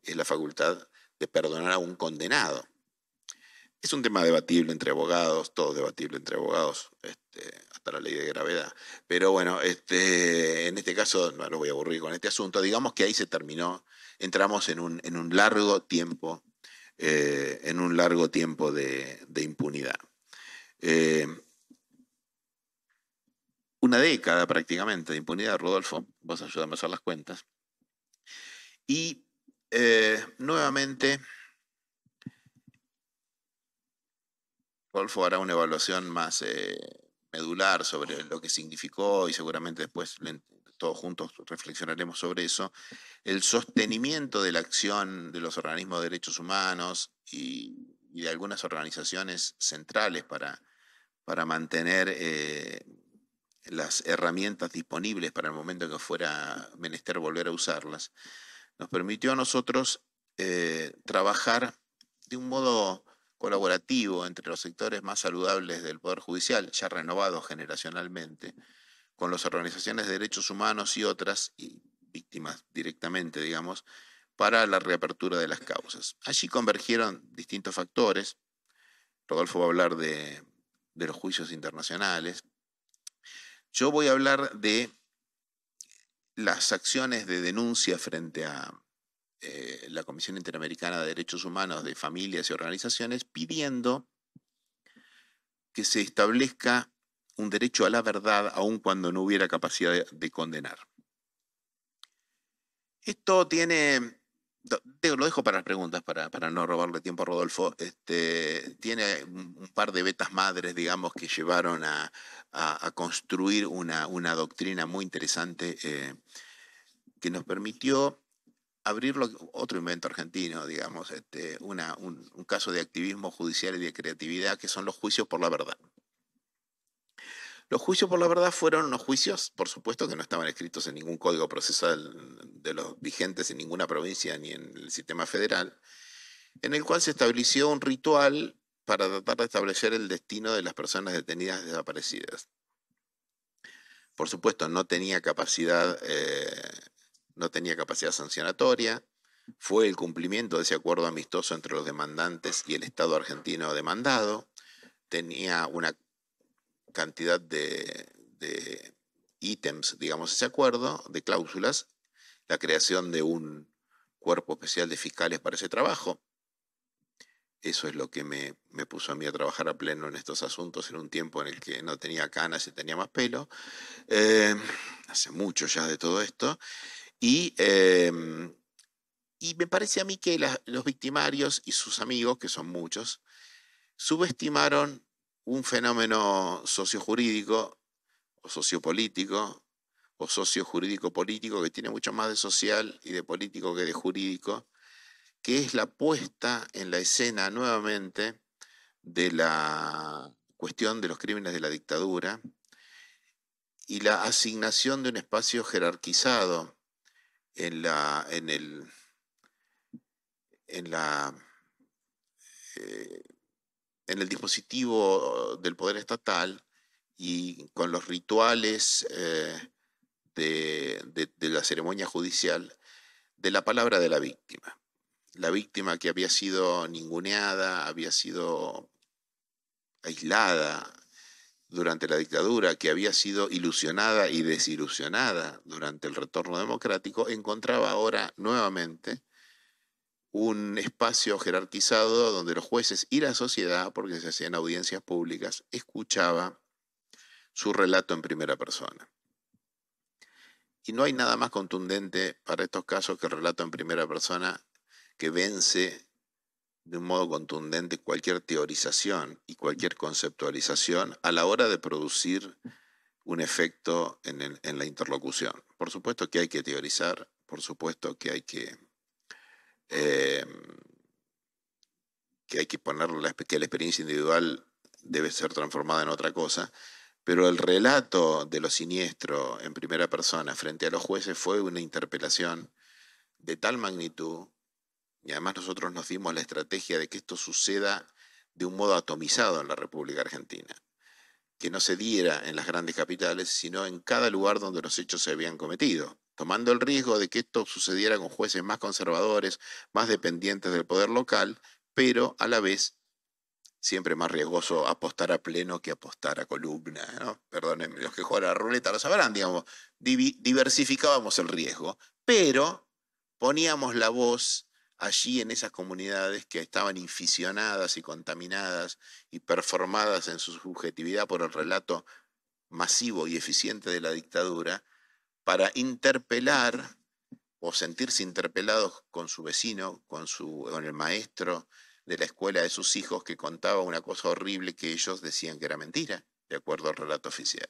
es la facultad de perdonar a un condenado. Es un tema debatible entre abogados, todo debatible entre abogados, este, hasta la ley de gravedad. Pero bueno, este, en este caso, no lo voy a aburrir con este asunto, digamos que ahí se terminó, entramos en un, en un largo tiempo, eh, en un largo tiempo de, impunidad. Eh, una década prácticamente de impunidad, Rodolfo, vos ayúdame a hacer las cuentas. Y eh, nuevamente, Golfo hará una evaluación más eh, medular sobre lo que significó y seguramente después todos juntos reflexionaremos sobre eso, el sostenimiento de la acción de los organismos de derechos humanos y, de algunas organizaciones centrales para, para mantener eh, las herramientas disponibles para el momento que fuera menester volver a usarlas nos permitió a nosotros eh, trabajar de un modo colaborativo entre los sectores más saludables del Poder Judicial, ya renovados generacionalmente, con las organizaciones de derechos humanos y otras, y víctimas directamente, digamos, para la reapertura de las causas. Allí convergieron distintos factores. Rodolfo va a hablar de los juicios internacionales. Yo voy a hablar de las acciones de denuncia frente a eh, la Comisión Interamericana de Derechos Humanos de Familias y Organizaciones pidiendo que se establezca un derecho a la verdad aun cuando no hubiera capacidad de condenar. Esto tiene lo dejo para las preguntas, para, para no robarle tiempo a Rodolfo. Este, tiene un par de vetas madres, digamos, que llevaron a, construir una, doctrina muy interesante eh, que nos permitió abrir otro invento argentino, digamos, este, un caso de activismo judicial y de creatividad, que son los juicios por la verdad. Los juicios por la verdad fueron unos juicios, por supuesto, que no estaban escritos en ningún código procesal de los vigentes en ninguna provincia ni en el sistema federal, en el cual se estableció un ritual para tratar de establecer el destino de las personas detenidas desaparecidas. Por supuesto, no tenía capacidad, eh, no tenía capacidad sancionatoria. Fue el cumplimiento de ese acuerdo amistoso entre los demandantes y el Estado argentino demandado. Tenía una cantidad de, ítems, digamos, ese acuerdo, de cláusulas, la creación de un cuerpo especial de fiscales para ese trabajo. Eso es lo que me, puso a mí a trabajar a pleno en estos asuntos en un tiempo en el que no tenía canas y tenía más pelo. Eh, hace mucho ya de todo esto. Y, eh, me parece a mí que los victimarios y sus amigos, que son muchos, subestimaron un fenómeno sociojurídico o sociopolítico o sociojurídico-político que tiene mucho más de social y de político que de jurídico, que es la puesta en la escena nuevamente de la cuestión de los crímenes de la dictadura y la asignación de un espacio jerarquizado en la, en en la eh, en el dispositivo del poder estatal y con los rituales eh, de, la ceremonia judicial de la palabra de la víctima. La víctima que había sido ninguneada, había sido aislada durante la dictadura, que había sido ilusionada y desilusionada durante el retorno democrático, encontraba ahora nuevamente un espacio jerarquizado donde los jueces y la sociedad, porque se hacían audiencias públicas, escuchaba su relato en primera persona. Y no hay nada más contundente para estos casos que el relato en primera persona que vence de un modo contundente cualquier teorización y cualquier conceptualización a la hora de producir un efecto en, en la interlocución. Por supuesto que hay que teorizar, por supuesto que hay que eh, que hay que poner que la experiencia individual debe ser transformada en otra cosa, pero el relato de lo siniestro en primera persona frente a los jueces fue una interpelación de tal magnitud, y además nosotros nos dimos la estrategia de que esto suceda de un modo atomizado en la República Argentina, que no se diera en las grandes capitales, sino en cada lugar donde los hechos se habían cometido tomando el riesgo de que esto sucediera con jueces más conservadores, más dependientes del poder local, pero a la vez siempre más riesgoso apostar a pleno que apostar a columna. ¿no? Perdónenme, los que juegan a la ruleta lo sabrán, digamos, diversificábamos el riesgo, pero poníamos la voz allí en esas comunidades que estaban inficionadas y contaminadas y performadas en su subjetividad por el relato masivo y eficiente de la dictadura para interpelar o sentirse interpelados con su vecino, con, su, con el maestro de la escuela de sus hijos que contaba una cosa horrible que ellos decían que era mentira, de acuerdo al relato oficial.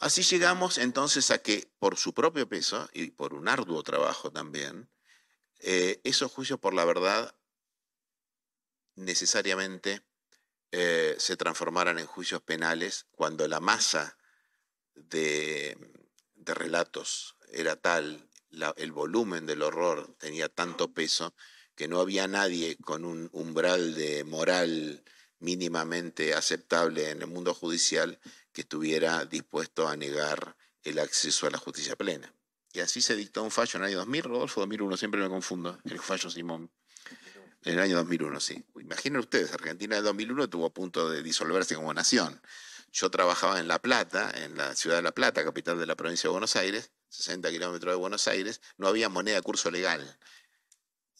Así llegamos entonces a que por su propio peso y por un arduo trabajo también, eh, esos juicios por la verdad necesariamente eh, se transformaran en juicios penales cuando la masa de, relatos era tal, el volumen del horror tenía tanto peso que no había nadie con un umbral de moral mínimamente aceptable en el mundo judicial que estuviera dispuesto a negar el acceso a la justicia plena. Y así se dictó un fallo en el año 2000, Rodolfo, 2001, siempre me confundo, el fallo Simón. En el año 2001, sí. Imaginen ustedes, Argentina en el 2001 tuvo a punto de disolverse como nación yo trabajaba en La Plata, en la ciudad de La Plata, capital de la provincia de Buenos Aires, 60 kilómetros de Buenos Aires, no había moneda curso legal.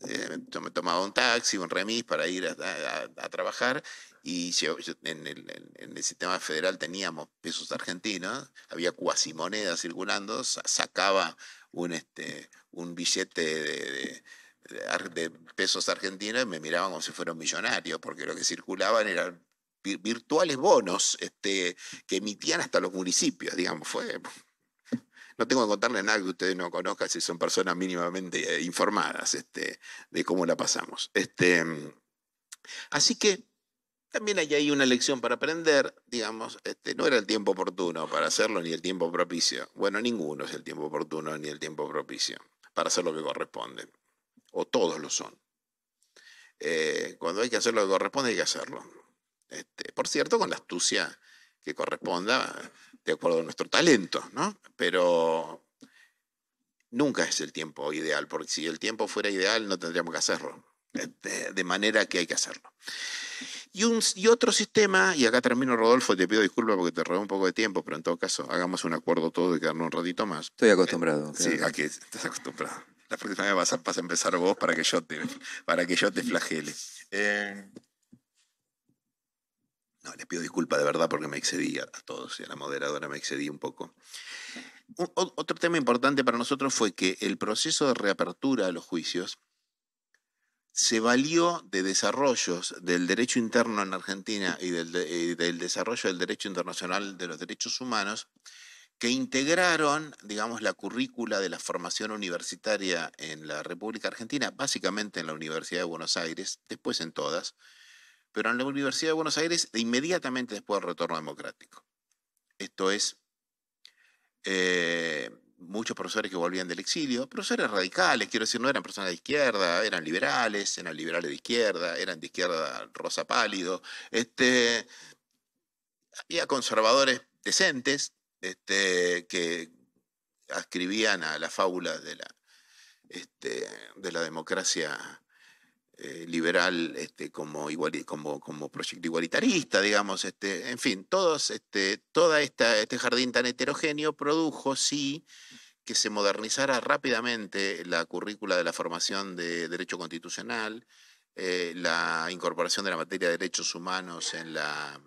Eh, yo me tomaba un taxi, un remis para ir a, trabajar y en, el, sistema federal teníamos pesos argentinos, había cuasimonedas circulando, sacaba un, este, billete de, pesos argentinos y me miraban como si fuera un millonario, porque lo que circulaban era virtuales bonos este, que emitían hasta los municipios, digamos, fue... No tengo que contarle nada que ustedes no conozcan si son personas mínimamente eh, informadas este, de cómo la pasamos. Este, así que también hay ahí una lección para aprender, digamos, no era el tiempo oportuno para hacerlo ni el tiempo propicio. Bueno, ninguno es el tiempo oportuno ni el tiempo propicio para hacer lo que corresponde, o todos lo son. Eh, cuando hay que hacer lo que corresponde, hay que hacerlo. Este, por cierto, con la astucia que corresponda de acuerdo a nuestro talento, ¿no? Pero nunca es el tiempo ideal, porque si el tiempo fuera ideal no tendríamos que hacerlo, este, de manera que hay que hacerlo. Y, otro sistema, y acá termino Rodolfo, te pido disculpas porque te robé un poco de tiempo, pero en todo caso, hagamos un acuerdo todo de quedarnos un ratito más. Estoy acostumbrado. Eh, sí, aquí estás acostumbrado. La próxima vez vas a, a, empezar vos para que yo te, para que yo te flagele. Eh, no, les pido disculpas de verdad porque me excedí a, todos y a la moderadora me excedí un poco. otro tema importante para nosotros fue que el proceso de reapertura de los juicios se valió de desarrollos del derecho interno en Argentina y del, y del, desarrollo del derecho internacional de los derechos humanos que integraron, digamos, la currícula de la formación universitaria en la República Argentina, básicamente en la Universidad de Buenos Aires, después en todas, pero en la Universidad de Buenos Aires de inmediatamente después del retorno democrático. Esto es, eh, muchos profesores que volvían del exilio, profesores radicales, quiero decir, no eran personas de izquierda, eran liberales, eran liberales de izquierda, eran de izquierda rosa pálido, este, había conservadores decentes este, que ascribían a la fábula de la, este, de la democracia eh, liberal este, como, igual, como, como proyecto igualitarista, digamos, este, en fin, todos, este, todo este jardín tan heterogéneo produjo, sí, que se modernizara rápidamente la currícula de la formación de Derecho Constitucional, eh, la incorporación de la materia de derechos humanos en la,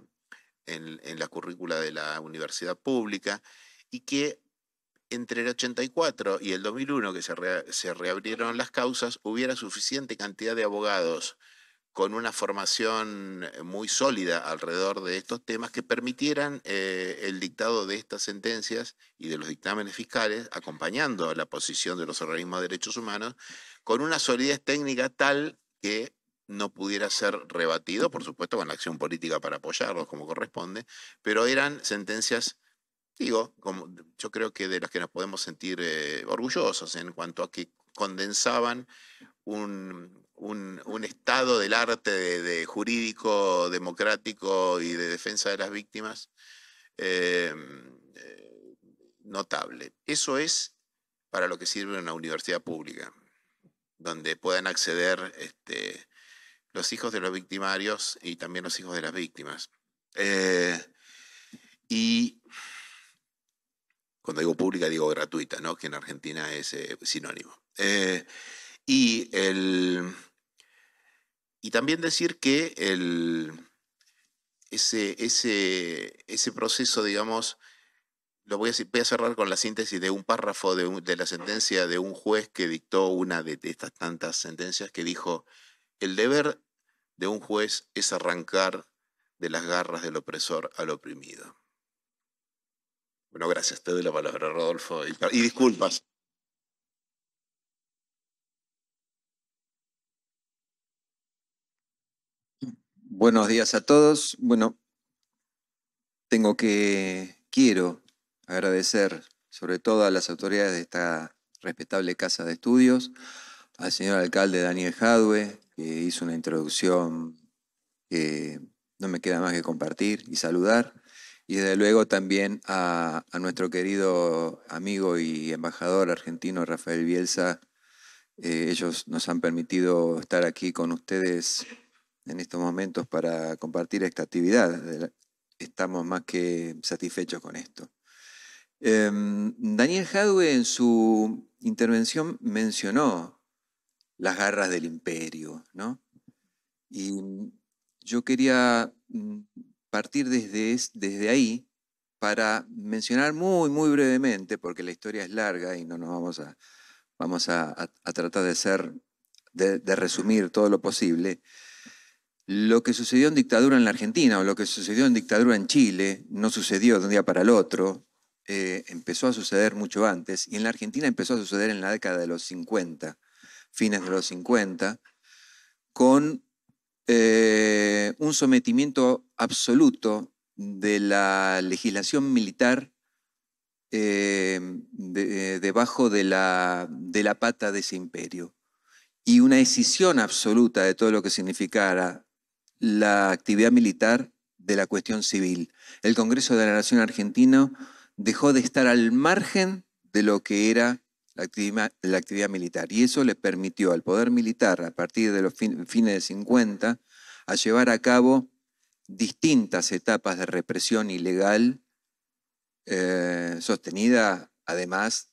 en la currícula de la universidad pública, y que entre el 84 y el 2001, que se, reabrieron las causas, hubiera suficiente cantidad de abogados con una formación eh, muy sólida alrededor de estos temas que permitieran eh, el dictado de estas sentencias y de los dictámenes fiscales, acompañando la posición de los organismos de derechos humanos, con una solidez técnica tal que no pudiera ser rebatido, por supuesto, con la acción política para apoyarlos como corresponde, pero eran sentencias digo, yo creo que de las que nos podemos sentir eh, orgullosos en cuanto a que condensaban un, estado del arte jurídico, democrático y de defensa de las víctimas eh, eh, notable. Eso es para lo que sirve una universidad pública, donde puedan acceder este, los hijos de los victimarios y también los hijos de las víctimas. y cuando digo pública digo gratuita, que en Argentina es eh, sinónimo. Eh, y, y también decir que el, ese, proceso, digamos, lo voy a, voy a, cerrar con la síntesis de un párrafo de, la sentencia de un juez que dictó una de, estas tantas sentencias que dijo, el deber de un juez es arrancar de las garras del opresor al oprimido. Bueno, gracias, te doy la palabra, Rodolfo. Y, disculpas. Buenos días a todos. Bueno, tengo que, quiero agradecer sobre todo a las autoridades de esta respetable casa de estudios, al señor alcalde Daniel Jadwe, que hizo una introducción que no me queda más que compartir y saludar y desde luego también a, nuestro querido amigo y embajador argentino Rafael Bielsa. Eh, ellos nos han permitido estar aquí con ustedes en estos momentos para compartir esta actividad. Estamos más que satisfechos con esto. Em, Daniel Jadwe en su intervención mencionó las garras del imperio, ¿no? Y yo quería mm, partir desde, desde ahí para mencionar muy, muy brevemente, porque la historia es larga y no nos vamos a, vamos tratar de ser, de, resumir todo lo posible, lo que sucedió en dictadura en la Argentina o lo que sucedió en dictadura en Chile no sucedió de un día para el otro, eh, empezó a suceder mucho antes y en la Argentina empezó a suceder en la década de los 50, fines de los 50, con eh, un sometimiento absoluto de la legislación militar eh, eh, debajo de la, de la pata de ese imperio y una decisión absoluta de todo lo que significara la actividad militar de la cuestión civil. El Congreso de la Nación Argentina dejó de estar al margen de lo que era la actividad, militar. Y eso le permitió al poder militar, a partir de los fines de 50, a llevar a cabo distintas etapas de represión ilegal eh, sostenida además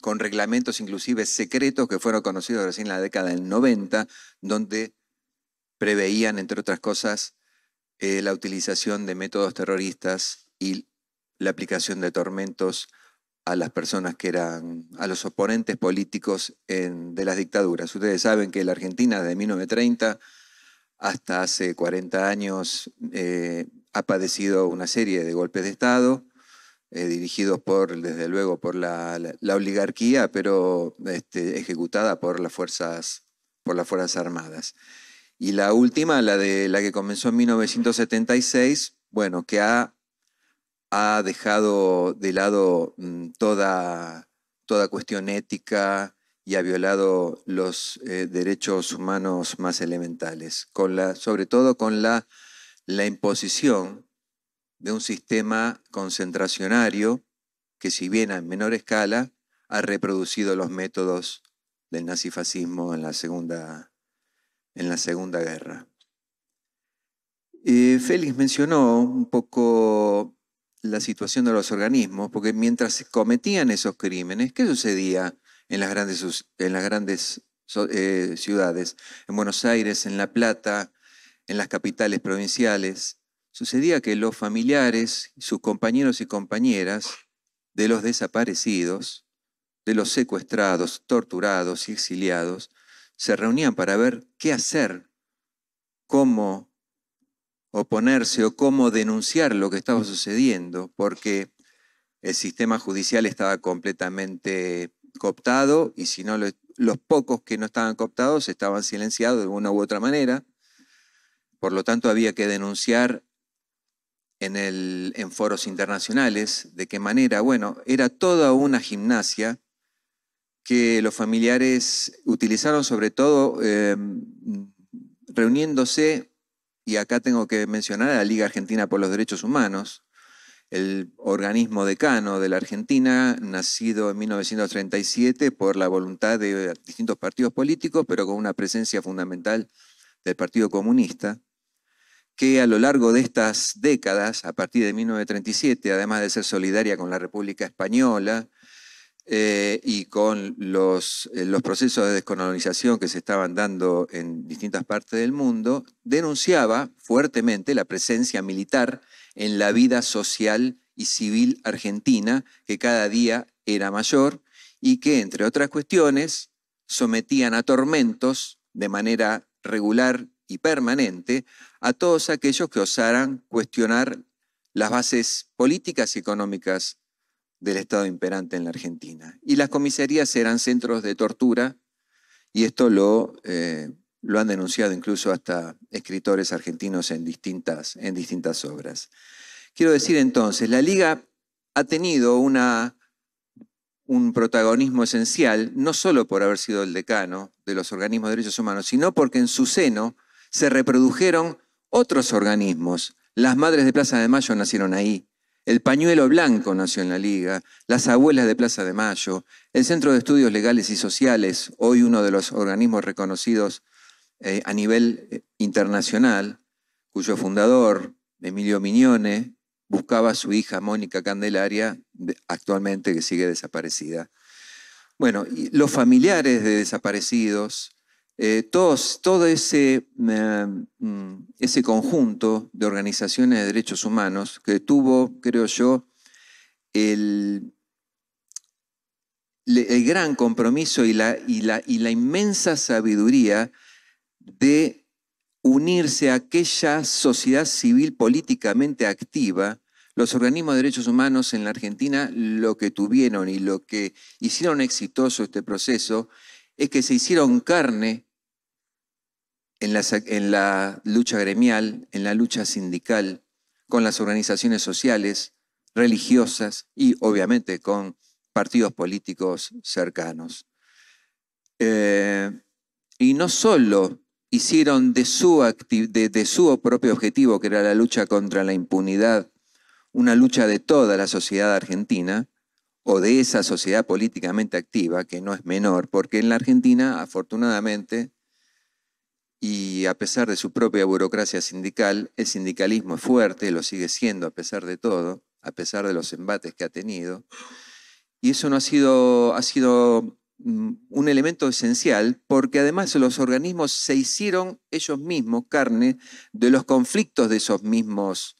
con reglamentos inclusive secretos que fueron conocidos recién en la década del 90, donde preveían, entre otras cosas, eh, la utilización de métodos terroristas y la aplicación de tormentos a las personas que eran, a los oponentes políticos de las dictaduras. Ustedes saben que la Argentina de 1930 hasta hace 40 años eh, ha padecido una serie de golpes de Estado, eh, dirigidos por, desde luego, por la, oligarquía, pero este, ejecutada por las, fuerzas, por las Fuerzas Armadas. Y la última, la, de, la que comenzó en 1976, bueno, que ha ha dejado de lado mm, toda, toda cuestión ética y ha violado los eh, derechos humanos más elementales, sobre todo con la, la imposición de un sistema concentracionario que, si bien en menor escala, ha reproducido los métodos del nazifascismo en la Segunda, en la segunda Guerra. Eh, Félix mencionó un poco la situación de los organismos, porque mientras se cometían esos crímenes, ¿qué sucedía en las grandes, en las grandes eh, ciudades? En Buenos Aires, en La Plata, en las capitales provinciales. Sucedía que los familiares, sus compañeros y compañeras de los desaparecidos, de los secuestrados, torturados y exiliados, se reunían para ver qué hacer, cómo oponerse o cómo denunciar lo que estaba sucediendo, porque el sistema judicial estaba completamente cooptado y si no, los, pocos que no estaban cooptados estaban silenciados de una u otra manera. Por lo tanto, había que denunciar en, el, en foros internacionales de qué manera. Bueno, era toda una gimnasia que los familiares utilizaron sobre todo eh, reuniéndose y acá tengo que mencionar a la Liga Argentina por los Derechos Humanos, el organismo decano de la Argentina, nacido en 1937 por la voluntad de distintos partidos políticos, pero con una presencia fundamental del Partido Comunista, que a lo largo de estas décadas, a partir de 1937, además de ser solidaria con la República Española eh, y con los, eh, los, procesos de descolonización que se estaban dando en distintas partes del mundo, denunciaba fuertemente la presencia militar en la vida social y civil argentina, que cada día era mayor y que, entre otras cuestiones, sometían a tormentos de manera regular y permanente a todos aquellos que osaran cuestionar las bases políticas y económicas del Estado imperante en la Argentina. Y las comisarías eran centros de tortura y esto lo, eh, lo han denunciado incluso hasta escritores argentinos en distintas, en distintas obras. Quiero decir entonces, la Liga ha tenido una, un protagonismo esencial, no solo por haber sido el decano de los organismos de derechos humanos, sino porque en su seno se reprodujeron otros organismos. Las Madres de Plaza de Mayo nacieron ahí, el pañuelo blanco nació en la Liga, las abuelas de Plaza de Mayo, el Centro de Estudios Legales y Sociales, hoy uno de los organismos reconocidos eh, a nivel eh, internacional, cuyo fundador, Emilio Miñone, buscaba a su hija Mónica Candelaria, actualmente que sigue desaparecida. Bueno, los familiares de desaparecidos, eh, todos, todo ese, eh, mm, ese conjunto de organizaciones de derechos humanos que tuvo, creo yo, el, el gran compromiso y la, y, la, y la inmensa sabiduría de unirse a aquella sociedad civil políticamente activa. Los organismos de derechos humanos en la Argentina lo que tuvieron y lo que hicieron exitoso este proceso es que se hicieron carne en la, lucha gremial, en la lucha sindical, con las organizaciones sociales, religiosas y obviamente con partidos políticos cercanos. Eh, y no solo hicieron de su propio objetivo, que era la lucha contra la impunidad, una lucha de toda la sociedad argentina, o de esa sociedad políticamente activa, que no es menor, porque en la Argentina, afortunadamente, y a pesar de su propia burocracia sindical, el sindicalismo es fuerte, lo sigue siendo a pesar de todo, a pesar de los embates que ha tenido. Y eso no ha sido, ha sido mm, un elemento esencial porque además los organismos se hicieron ellos mismos carne de los conflictos de esos mismos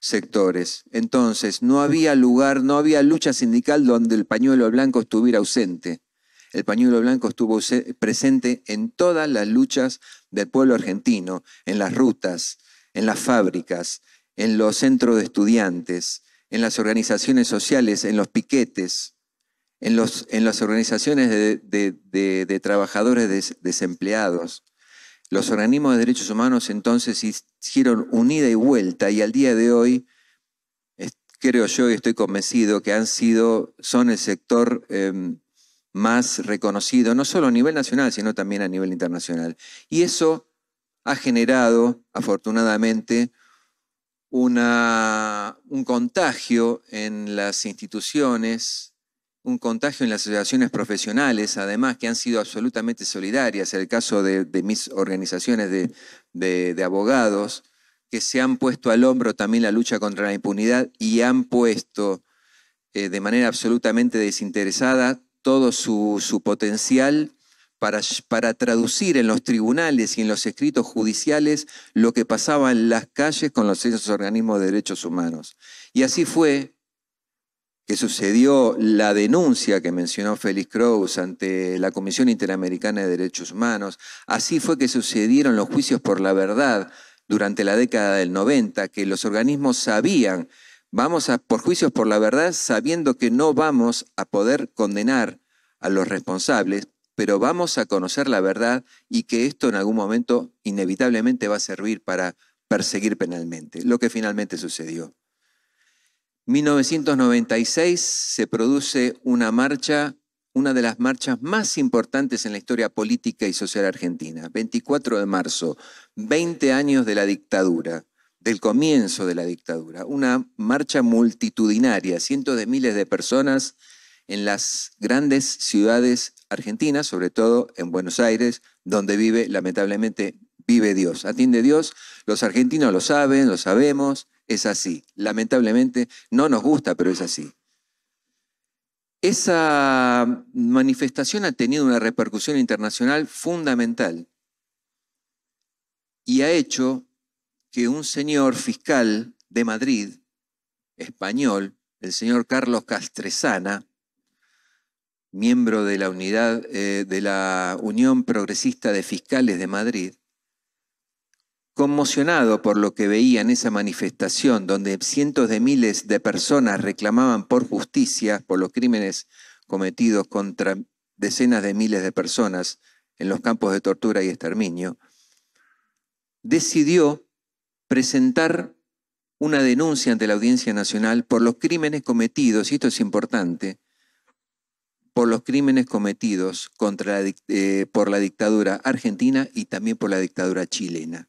sectores. Entonces, no había lugar, no había lucha sindical donde el pañuelo blanco estuviera ausente. El pañuelo blanco estuvo presente en todas las luchas del pueblo argentino, en las rutas, en las fábricas, en los centros de estudiantes, en las organizaciones sociales, en los piquetes, en, los, en las organizaciones de, trabajadores desempleados. Los organismos de derechos humanos entonces hicieron unida y vuelta y al día de hoy creo yo y estoy convencido que han sido, son el sector em, más reconocido, no solo a nivel nacional, sino también a nivel internacional. Y eso ha generado, afortunadamente, una, un contagio en las instituciones, un contagio en las asociaciones profesionales, además, que han sido absolutamente solidarias. En el caso de, mis organizaciones de, abogados, que se han puesto al hombro también la lucha contra la impunidad y han puesto eh, de manera absolutamente desinteresada todo su, potencial para, para, traducir en los tribunales y en los escritos judiciales lo que pasaba en las calles con los esos organismos de derechos humanos. Y así fue que sucedió la denuncia que mencionó Félix Krauss ante la Comisión Interamericana de Derechos Humanos, así fue que sucedieron los juicios por la verdad durante la década del 90, que los organismos sabían Vamos a, por juicios por la verdad sabiendo que no vamos a poder condenar a los responsables, pero vamos a conocer la verdad y que esto en algún momento inevitablemente va a servir para perseguir penalmente, lo que finalmente sucedió. 1996 se produce una marcha, una de las marchas más importantes en la historia política y social argentina, 24 de marzo, 20 años de la dictadura del comienzo de la dictadura, una marcha multitudinaria, cientos de miles de personas en las grandes ciudades argentinas, sobre todo en Buenos Aires, donde vive, lamentablemente, vive Dios. Atiende Dios, los argentinos lo saben, lo sabemos, es así. Lamentablemente, no nos gusta, pero es así. Esa manifestación ha tenido una repercusión internacional fundamental y ha hecho un señor fiscal de Madrid, español, el señor Carlos Castresana, miembro de la unidad eh, de la Unión Progresista de Fiscales de Madrid, conmocionado por lo que veía en esa manifestación donde cientos de miles de personas reclamaban por justicia por los crímenes cometidos contra decenas de miles de personas en los campos de tortura y exterminio, decidió presentar una denuncia ante la Audiencia Nacional por los crímenes cometidos, y esto es importante, por los crímenes cometidos eh, por la dictadura argentina y también por la dictadura chilena.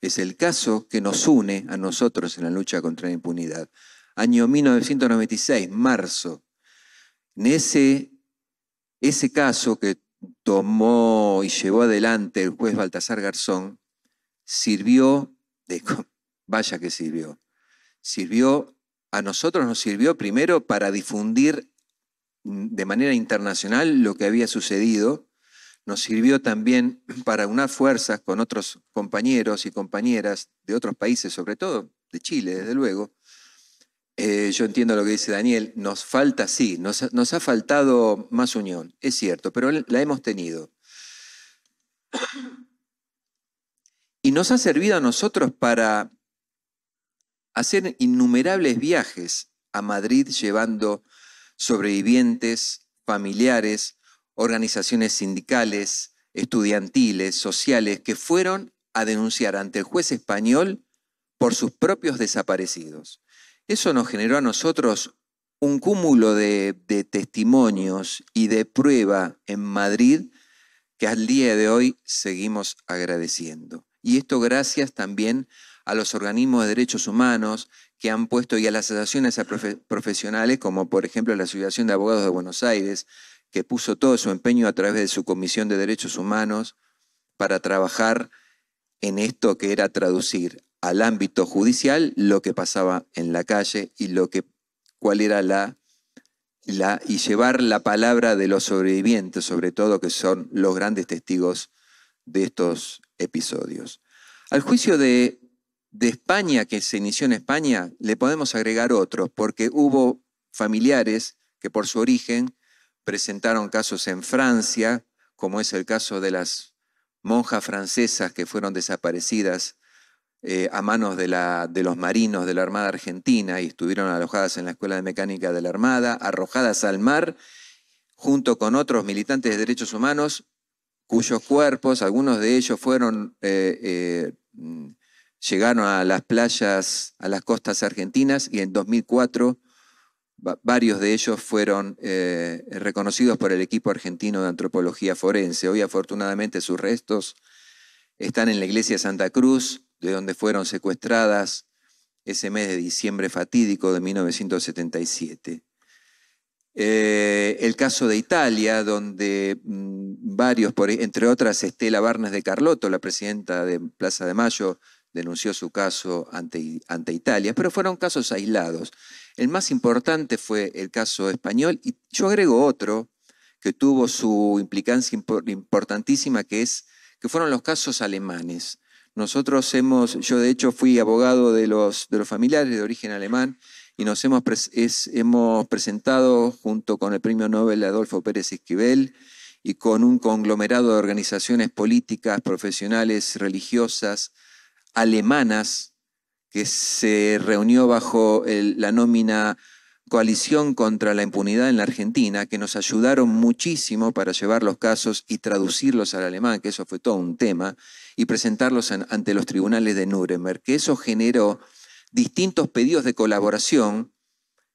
Es el caso que nos une a nosotros en la lucha contra la impunidad. Año 1996, marzo. En ese, ese caso que tomó y llevó adelante el juez Baltasar Garzón, sirvió Digo, vaya que sirvió. Sirvió, a nosotros nos sirvió primero para difundir de manera internacional lo que había sucedido. Nos sirvió también para unar fuerzas con otros compañeros y compañeras de otros países, sobre todo de Chile, desde luego. Eh, yo entiendo lo que dice Daniel, nos falta, sí, nos, nos ha faltado más unión, es cierto, pero la hemos tenido. Y nos ha servido a nosotros para hacer innumerables viajes a Madrid llevando sobrevivientes, familiares, organizaciones sindicales, estudiantiles, sociales, que fueron a denunciar ante el juez español por sus propios desaparecidos. Eso nos generó a nosotros un cúmulo de, testimonios y de prueba en Madrid que al día de hoy seguimos agradeciendo y esto gracias también a los organismos de derechos humanos que han puesto y a las asociaciones profesionales, como por ejemplo la Asociación de Abogados de Buenos Aires, que puso todo su empeño a través de su Comisión de Derechos Humanos para trabajar en esto que era traducir al ámbito judicial lo que pasaba en la calle y lo que cuál era la, la y llevar la palabra de los sobrevivientes, sobre todo que son los grandes testigos de estos episodios. Al juicio de, España, que se inició en España, le podemos agregar otros, porque hubo familiares que por su origen presentaron casos en Francia, como es el caso de las monjas francesas que fueron desaparecidas eh, a manos de, los marinos de la Armada Argentina y estuvieron alojadas en la Escuela de Mecánica de la Armada, arrojadas al mar, junto con otros militantes de derechos humanos, cuyos cuerpos, algunos de ellos fueron, eh, eh, llegaron a las playas, a las costas argentinas y en 2004 varios de ellos fueron eh, reconocidos por el equipo argentino de antropología forense. Hoy afortunadamente sus restos están en la iglesia Santa Cruz, de donde fueron secuestradas ese mes de diciembre fatídico de 1977. Eh, el caso de Italia, donde mm, varios, e-, entre otras Estela Barnes de Carlotto, la presidenta de Plaza de Mayo, denunció su caso ante, Italia, pero fueron casos aislados. El más importante fue el caso español y yo agrego otro que tuvo su implicancia importantísima, que, es, que fueron los casos alemanes. Nosotros hemos, yo de hecho fui abogado de los, de los familiares de origen alemán y nos hemos, hemos presentado junto con el Premio Nobel Adolfo Pérez Esquivel y con un conglomerado de organizaciones políticas, profesionales, religiosas, alemanas, que se reunió bajo la nómina Coalición contra la Impunidad en la Argentina, que nos ayudaron muchísimo para llevar los casos y traducirlos al alemán, que eso fue todo un tema, y presentarlos ante los tribunales de Nuremberg, que eso generó distintos pedidos de colaboración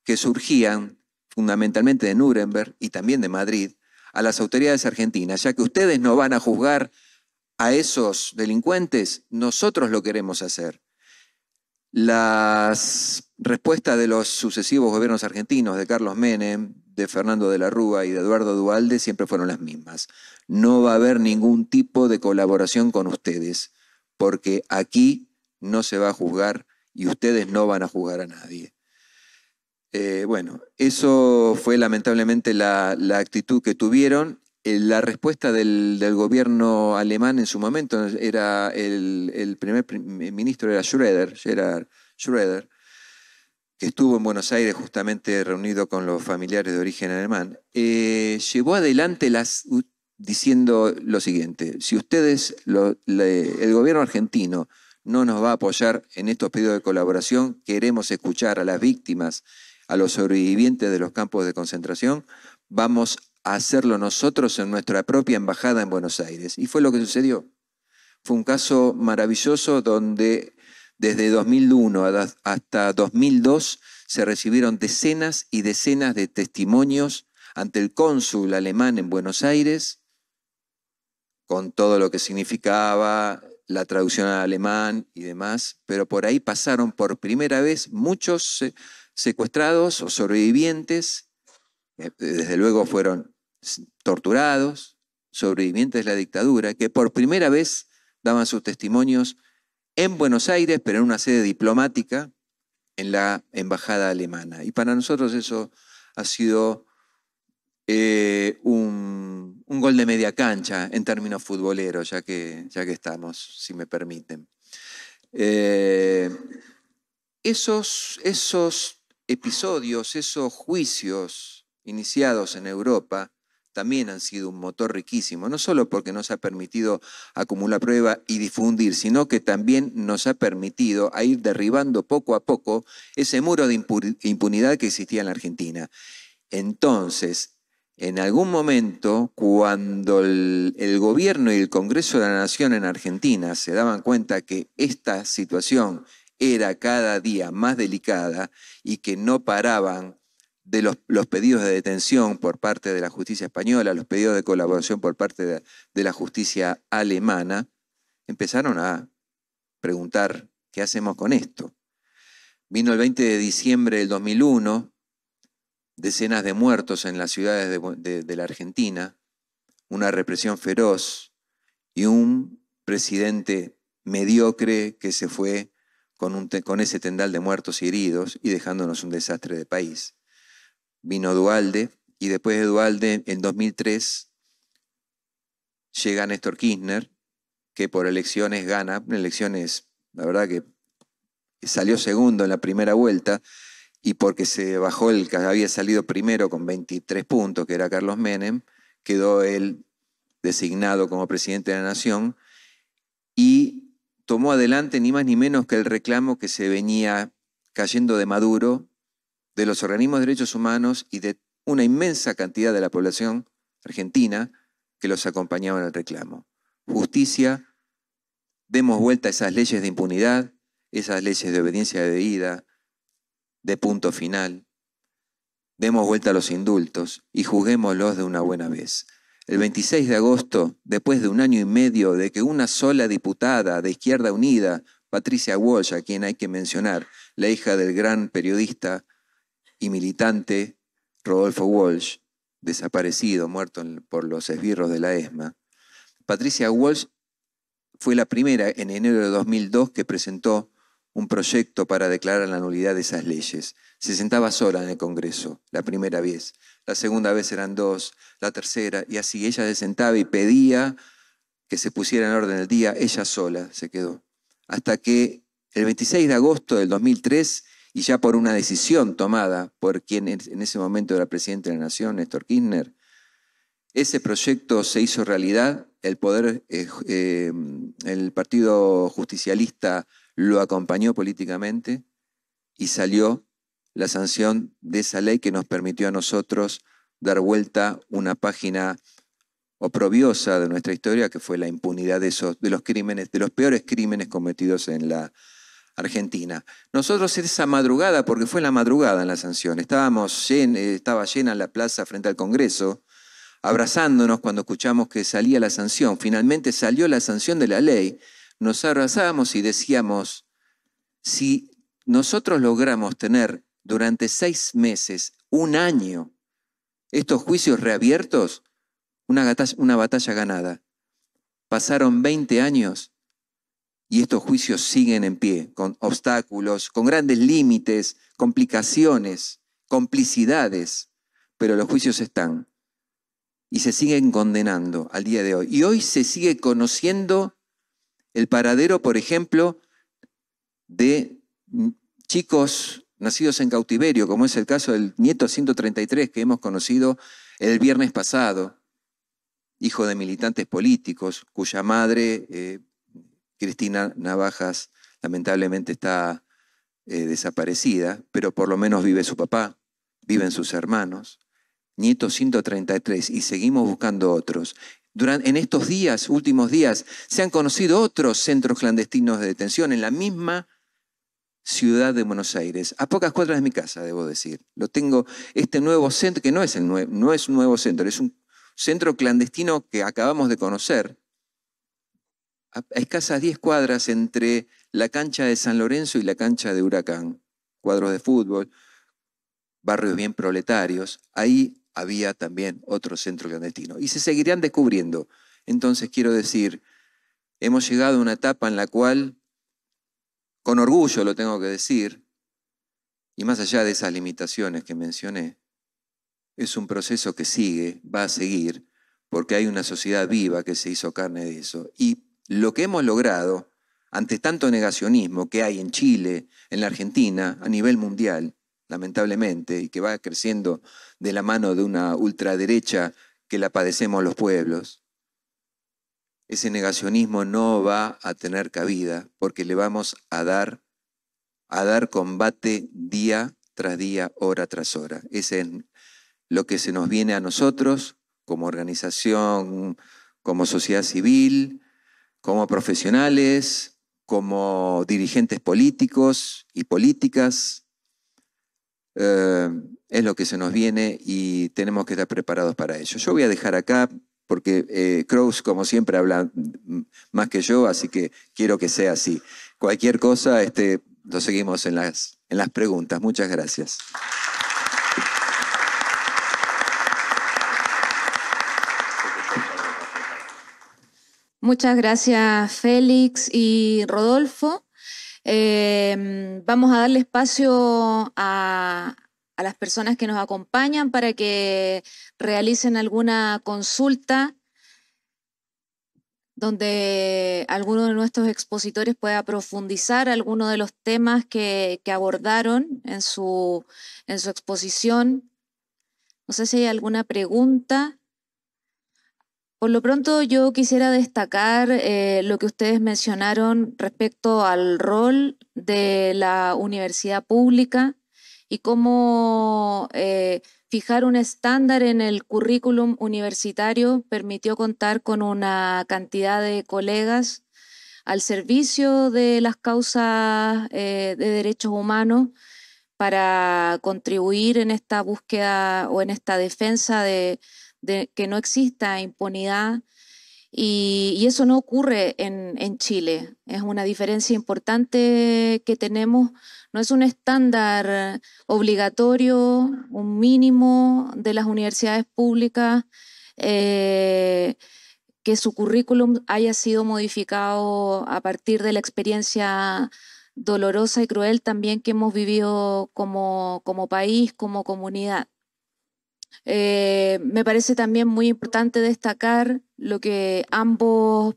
que surgían fundamentalmente de Nuremberg y también de Madrid a las autoridades argentinas, ya que ustedes no van a juzgar a esos delincuentes, nosotros lo queremos hacer. Las respuestas de los sucesivos gobiernos argentinos, de Carlos Menem, de Fernando de la Rúa y de Eduardo Dualde, siempre fueron las mismas. No va a haber ningún tipo de colaboración con ustedes, porque aquí no se va a juzgar y ustedes no van a juzgar a nadie. Eh, bueno, eso fue lamentablemente la, actitud que tuvieron. Eh, la respuesta del, gobierno alemán en su momento era el, primer ministro era Schröder, que estuvo en Buenos Aires justamente reunido con los familiares de origen alemán, eh, llevó adelante las diciendo lo siguiente: si ustedes, el gobierno argentino no nos va a apoyar en estos pedidos de colaboración. Queremos escuchar a las víctimas, a los sobrevivientes de los campos de concentración. Vamos a hacerlo nosotros en nuestra propia embajada en Buenos Aires. Y fue lo que sucedió. Fue un caso maravilloso donde desde 2001 hasta 2002 se recibieron decenas y decenas de testimonios ante el cónsul alemán en Buenos Aires, con todo lo que significaba la traducción al alemán y demás, pero por ahí pasaron por primera vez muchos eh, secuestrados o sobrevivientes, eh, desde luego fueron torturados, sobrevivientes de la dictadura, que por primera vez daban sus testimonios en Buenos Aires, pero en una sede diplomática en la embajada alemana. Y para nosotros eso ha sido eh, un, un gol de media cancha en términos futboleros, ya que, ya que estamos, si me permiten. Eh, esos, esos episodios, esos juicios iniciados en Europa, también han sido un motor riquísimo, no solo porque nos ha permitido acumular prueba y difundir, sino que también nos ha permitido ir derribando poco a poco ese muro de impunidad que existía en la Argentina. Entonces, en algún momento, cuando el, gobierno y el Congreso de la Nación en Argentina se daban cuenta que esta situación era cada día más delicada y que no paraban de los, pedidos de detención por parte de la justicia española, los pedidos de colaboración por parte de la justicia alemana, empezaron a preguntar, ¿qué hacemos con esto? Vino el 20 de diciembre del 2001, decenas de muertos en las ciudades de, la Argentina, una represión feroz y un presidente mediocre que se fue con, ese tendal de muertos y heridos y dejándonos un desastre de país. Vino Dualde y después de Dualde, en 2003, llega Néstor Kirchner, que por elecciones gana, elecciones, la verdad que salió segundo en la primera vuelta, y porque se bajó el que había salido primero con 23 puntos, que era Carlos Menem, quedó él designado como presidente de la Nación y tomó adelante ni más ni menos que el reclamo que se venía cayendo de Maduro, de los organismos de derechos humanos y de una inmensa cantidad de la población argentina que los acompañaba en el reclamo. Justicia, demos vuelta a esas leyes de impunidad, esas leyes de obediencia debida, de punto final. Demos vuelta a los indultos y juzguémoslos de una buena vez. El 26 de agosto, después de un año y medio de que una sola diputada de Izquierda Unida, Patricia Walsh, a quien hay que mencionar, la hija del gran periodista y militante Rodolfo Walsh, desaparecido, muerto por los esbirros de la ESMA, Patricia Walsh fue la primera en enero de 2002 que presentó un proyecto para declarar la nulidad de esas leyes. Se sentaba sola en el Congreso, la primera vez, la segunda vez eran dos, la tercera, y así ella se sentaba y pedía que se pusiera en orden el día, ella sola se quedó. Hasta que el 26 de agosto del 2003, y ya por una decisión tomada por quien en ese momento era presidente de la Nación, Néstor Kirchner, ese proyecto se hizo realidad, el poder, eh, eh, el Partido Justicialista lo acompañó políticamente y salió la sanción de esa ley que nos permitió a nosotros dar vuelta una página oprobiosa de nuestra historia, que fue la impunidad de, esos, de los crímenes, de los peores crímenes cometidos en la Argentina. Nosotros esa madrugada, porque fue la madrugada en la sanción, estábamos eh, estaba llena la plaza frente al Congreso, abrazándonos cuando escuchamos que salía la sanción. Finalmente salió la sanción de la ley nos abrazábamos y decíamos, si nosotros logramos tener durante seis meses, un año, estos juicios reabiertos, una batalla, una batalla ganada. Pasaron 20 años y estos juicios siguen en pie, con obstáculos, con grandes límites, complicaciones, complicidades, pero los juicios están y se siguen condenando al día de hoy. Y hoy se sigue conociendo el paradero, por ejemplo, de chicos nacidos en cautiverio, como es el caso del nieto 133 que hemos conocido el viernes pasado, hijo de militantes políticos, cuya madre, eh, Cristina Navajas, lamentablemente está eh, desaparecida, pero por lo menos vive su papá, viven sus hermanos. Nieto 133, y seguimos buscando otros en estos días, últimos días, se han conocido otros centros clandestinos de detención en la misma ciudad de Buenos Aires, a pocas cuadras de mi casa, debo decir. Lo tengo, este nuevo centro, que no es, un nuevo centro, es un centro clandestino que acabamos de conocer, a, a escasas 10 cuadras entre la cancha de San Lorenzo y la cancha de Huracán, cuadros de fútbol, barrios bien proletarios. Ahí había también otro centro clandestino. Y se seguirían descubriendo. Entonces quiero decir, hemos llegado a una etapa en la cual, con orgullo lo tengo que decir, y más allá de esas limitaciones que mencioné, es un proceso que sigue, va a seguir, porque hay una sociedad viva que se hizo carne de eso. Y lo que hemos logrado, ante tanto negacionismo que hay en Chile, en la Argentina, a nivel mundial, lamentablemente, y que va creciendo de la mano de una ultraderecha que la padecemos los pueblos, ese negacionismo no va a tener cabida porque le vamos a dar, a dar combate día tras día, hora tras hora. Ese es lo que se nos viene a nosotros como organización, como sociedad civil, como profesionales, como dirigentes políticos y políticas, eh, es lo que se nos viene y tenemos que estar preparados para ello. Yo voy a dejar acá porque eh, como siempre, habla más que yo, así que quiero que sea así. Cualquier cosa, este, lo seguimos en las, en las preguntas. Muchas gracias. Muchas gracias, Félix y Rodolfo. Em, vamos a darle espacio a, las personas que nos acompañan para que realicen alguna consulta donde alguno de nuestros expositores pueda profundizar alguno de los temas que, abordaron en su, en su exposición. No sé si hay alguna pregunta. Por lo pronto yo quisiera destacar eh, lo que ustedes mencionaron respecto al rol de la universidad pública y cómo eh, fijar un estándar en el currículum universitario permitió contar con una cantidad de colegas al servicio de las causas eh, de derechos humanos para contribuir en esta búsqueda o en esta defensa de, de que no exista impunidad. Y, eso no ocurre en, Chile. Es una diferencia importante que tenemos. No es un estándar obligatorio, un mínimo de las universidades públicas. Eh, que su currículum haya sido modificado a partir de la experiencia dolorosa y cruel también que hemos vivido como país, como comunidad. Eh, me parece también muy importante destacar lo que ambos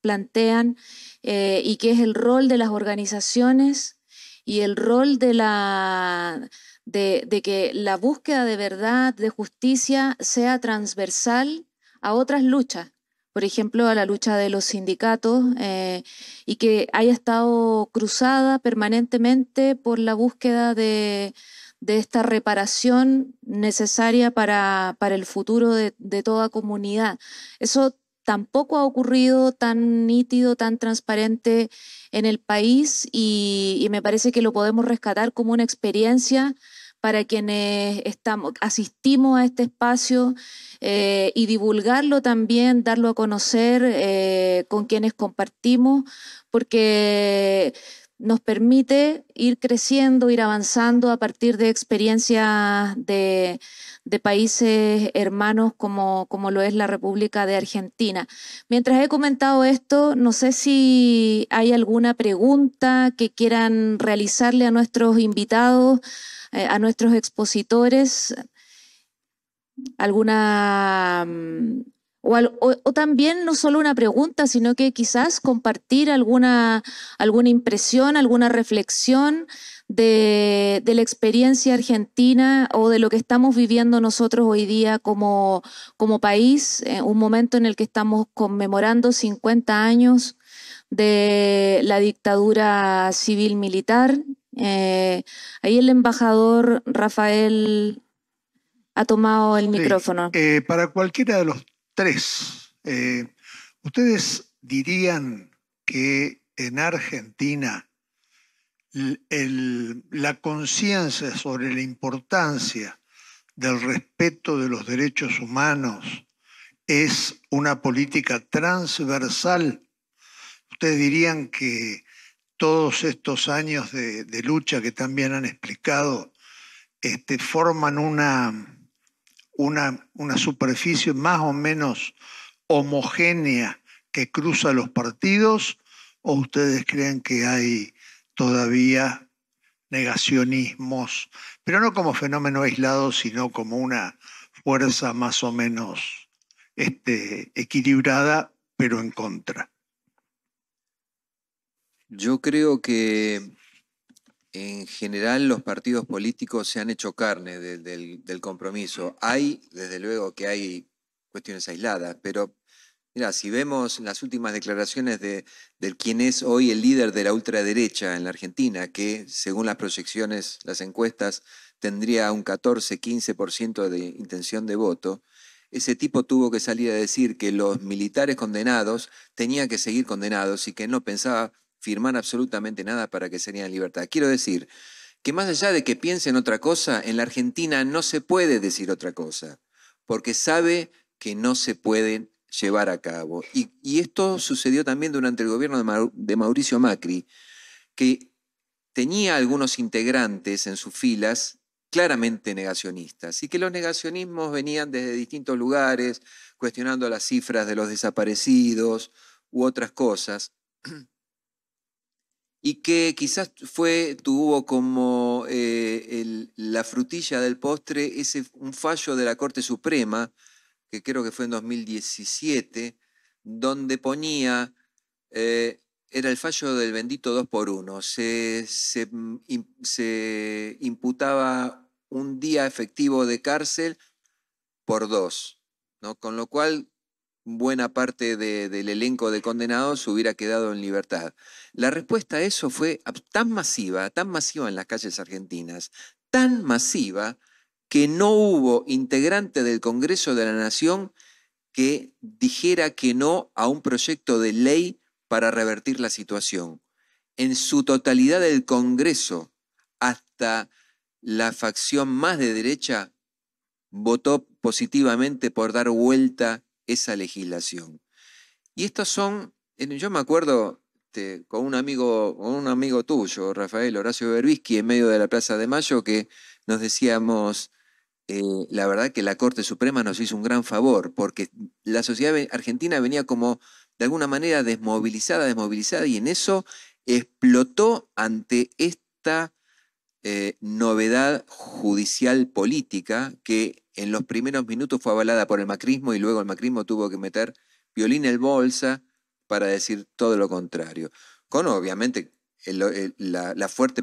plantean eh, y que es el rol de las organizaciones y el rol de la de, que la búsqueda de verdad, de justicia, sea transversal a otras luchas, por ejemplo, a la lucha de los sindicatos, eh, y que haya estado cruzada permanentemente por la búsqueda de, de esta reparación necesaria para, el futuro de, toda comunidad. Eso tampoco ha ocurrido tan nítido, tan transparente en el país y, me parece que lo podemos rescatar como una experiencia para quienes estamos, asistimos a este espacio eh, y divulgarlo también, darlo a conocer eh, con quienes compartimos, porque nos permite ir creciendo, ir avanzando a partir de experiencias de, países hermanos como, como, lo es la República de Argentina. Mientras he comentado esto, no sé si hay alguna pregunta que quieran realizarle a nuestros invitados, eh, a nuestros expositores, alguna mm, o, también no solo una pregunta, sino que quizás compartir alguna, alguna impresión, alguna reflexión de, de, la experiencia argentina o de lo que estamos viviendo nosotros hoy día como, como país, eh, un momento en el que estamos conmemorando 50 años de la dictadura civil militar. Eh, ahí el embajador Rafael ha tomado el micrófono. Eh, para cualquiera de los Tres, eh, ¿ustedes dirían que en Argentina la conciencia sobre la importancia del respeto de los derechos humanos es una política transversal? ¿Ustedes dirían que todos estos años de, lucha que también han explicado este, forman una, una, superficie más o menos homogénea que cruza los partidos o ustedes creen que hay todavía negacionismos, pero no como fenómeno aislado, sino como una fuerza más o menos este, equilibrada, pero en contra? Yo creo que en general los partidos políticos se han hecho carne del, compromiso. Hay, desde luego que hay cuestiones aisladas, pero mira, si vemos las últimas declaraciones de, de, quien es hoy el líder de la ultraderecha en la Argentina, que según las proyecciones, las encuestas, tendría un 14-15% de intención de voto, ese tipo tuvo que salir a decir que los militares condenados tenían que seguir condenados y que no pensaba firmar absolutamente nada para que se den libertad. Quiero decir que más allá de que piensen otra cosa, en la Argentina no se puede decir otra cosa, porque sabe que no se pueden llevar a cabo. Y, esto sucedió también durante el gobierno de Mauricio Macri, que tenía algunos integrantes en sus filas claramente negacionistas y que los negacionismos venían desde distintos lugares, cuestionando las cifras de los desaparecidos u otras cosas y que quizás fue, tuvo como eh, la frutilla del postre ese, un fallo de la Corte Suprema, que creo que fue en 2017, donde ponía, eh, era el fallo del bendito 2 por 1 se, mm, se, imputaba un día efectivo de cárcel por dos, ¿no? con lo cual buena parte del elenco de condenados hubiera quedado en libertad. La respuesta a eso fue tan masiva, tan masiva en las calles argentinas, tan masiva, que no hubo integrante del Congreso de la Nación que dijera que no a un proyecto de ley para revertir la situación. En su totalidad el Congreso, hasta la facción más de derecha, votó positivamente por dar vuelta esa legislación. Y estos son, yo me acuerdo con un amigo, con un amigo tuyo, Rafael Horacio Berbisky, en medio de la Plaza de Mayo, que nos decíamos, eh, la verdad que la Corte Suprema nos hizo un gran favor, porque la sociedad argentina venía como de alguna manera desmovilizada, desmovilizada, y en eso explotó ante esta eh, novedad judicial política que en los primeros minutos fue avalada por el macrismo y luego el macrismo tuvo que meter violín en bolsa para decir todo lo contrario. Con obviamente la, fuerte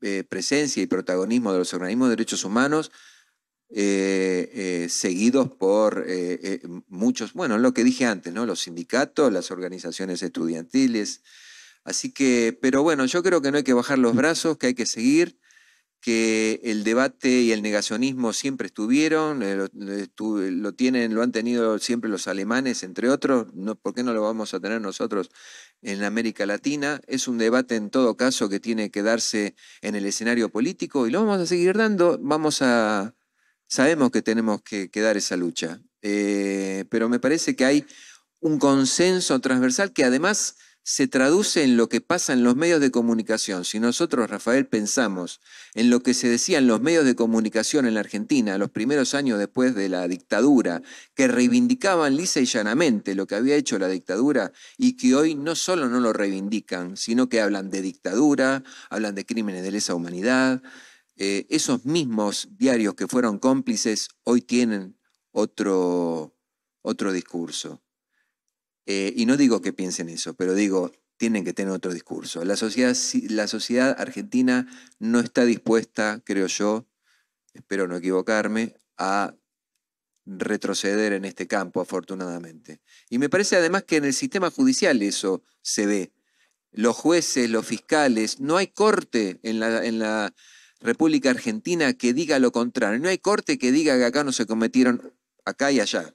eh, presencia y protagonismo de los organismos de derechos humanos, eh, seguidos por muchos, bueno, lo que dije antes, ¿no? los sindicatos, las organizaciones estudiantiles. Así que, pero bueno, yo creo que no hay que bajar los brazos, que hay que seguir que el debate y el negacionismo siempre estuvieron, eh, eh, lo, tienen, lo han tenido siempre los alemanes, entre otros, no, ¿por qué no lo vamos a tener nosotros en América Latina? Es un debate en todo caso que tiene que darse en el escenario político y lo vamos a seguir dando, vamos a, sabemos que tenemos que, dar esa lucha, eh, pero me parece que hay un consenso transversal que además se traduce en lo que pasa en los medios de comunicación. Si nosotros, Rafael, pensamos en lo que se decía en los medios de comunicación en la Argentina los primeros años después de la dictadura, que reivindicaban lisa y llanamente lo que había hecho la dictadura y que hoy no solo no lo reivindican, sino que hablan de dictadura, hablan de crímenes de lesa humanidad, eh, esos mismos diarios que fueron cómplices hoy tienen otro discurso. Eh, y no digo que piensen eso, pero digo, tienen que tener otro discurso. La sociedad, argentina no está dispuesta, creo yo, espero no equivocarme, a retroceder en este campo, afortunadamente. Y me parece además que en el sistema judicial eso se ve. Los jueces, los fiscales, no hay corte en la República Argentina que diga lo contrario, no hay corte que diga que acá no se cometieron acá y allá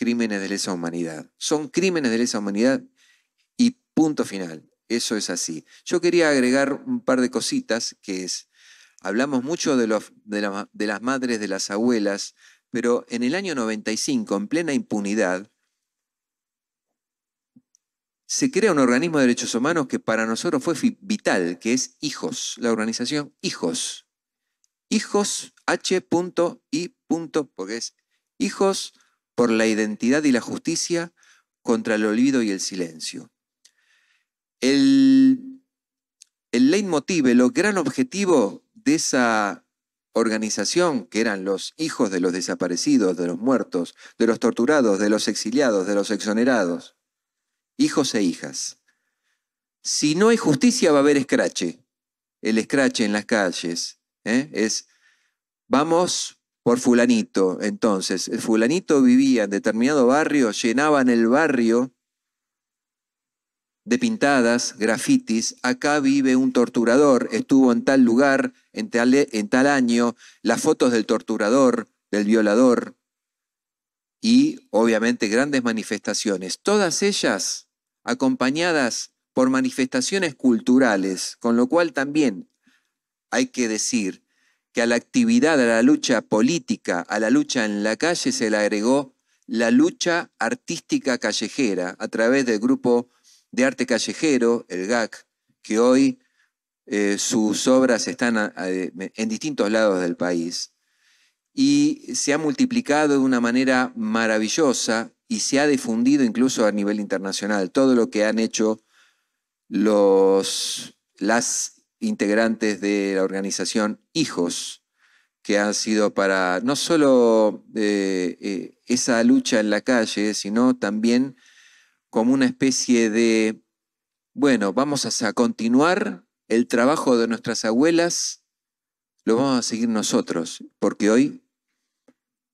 crímenes de lesa humanidad. Son crímenes de lesa humanidad y punto final. Eso es así. Yo quería agregar un par de cositas, que es, hablamos mucho de, los, de, las madres, de las abuelas, pero en el año 95, en plena impunidad, se crea un organismo de derechos humanos que para nosotros fue vital, que es Hijos, la organización Hijos. Hijos, H.I. porque es Hijos por la identidad y la justicia contra el olvido y el silencio. El, el leitmotiv, el gran objetivo de esa organización, que eran los hijos de los desaparecidos, de los muertos, de los torturados, de los exiliados, de los exonerados, hijos e hijas. Si no hay justicia va a haber escrache. El escrache en las calles ¿eh? es, vamos por fulanito. Entonces, el fulanito vivía en determinado barrio, llenaban el barrio de pintadas, grafitis, acá vive un torturador, estuvo en tal lugar, en tal, en tal año, las fotos del torturador, del violador, y obviamente grandes manifestaciones, todas ellas acompañadas por manifestaciones culturales, con lo cual también hay que decir que a la actividad, a la lucha política, a la lucha en la calle, se le agregó la lucha artística callejera a través del grupo de arte callejero, el GAC, que hoy eh, sus obras están eh, en distintos lados del país. Y se ha multiplicado de una manera maravillosa y se ha difundido incluso a nivel internacional todo lo que han hecho los, las integrantes de la organización Hijos, que han sido para no solo eh, eh, esa lucha en la calle, sino también como una especie de, bueno, vamos a, a continuar el trabajo de nuestras abuelas, lo vamos a seguir nosotros, porque hoy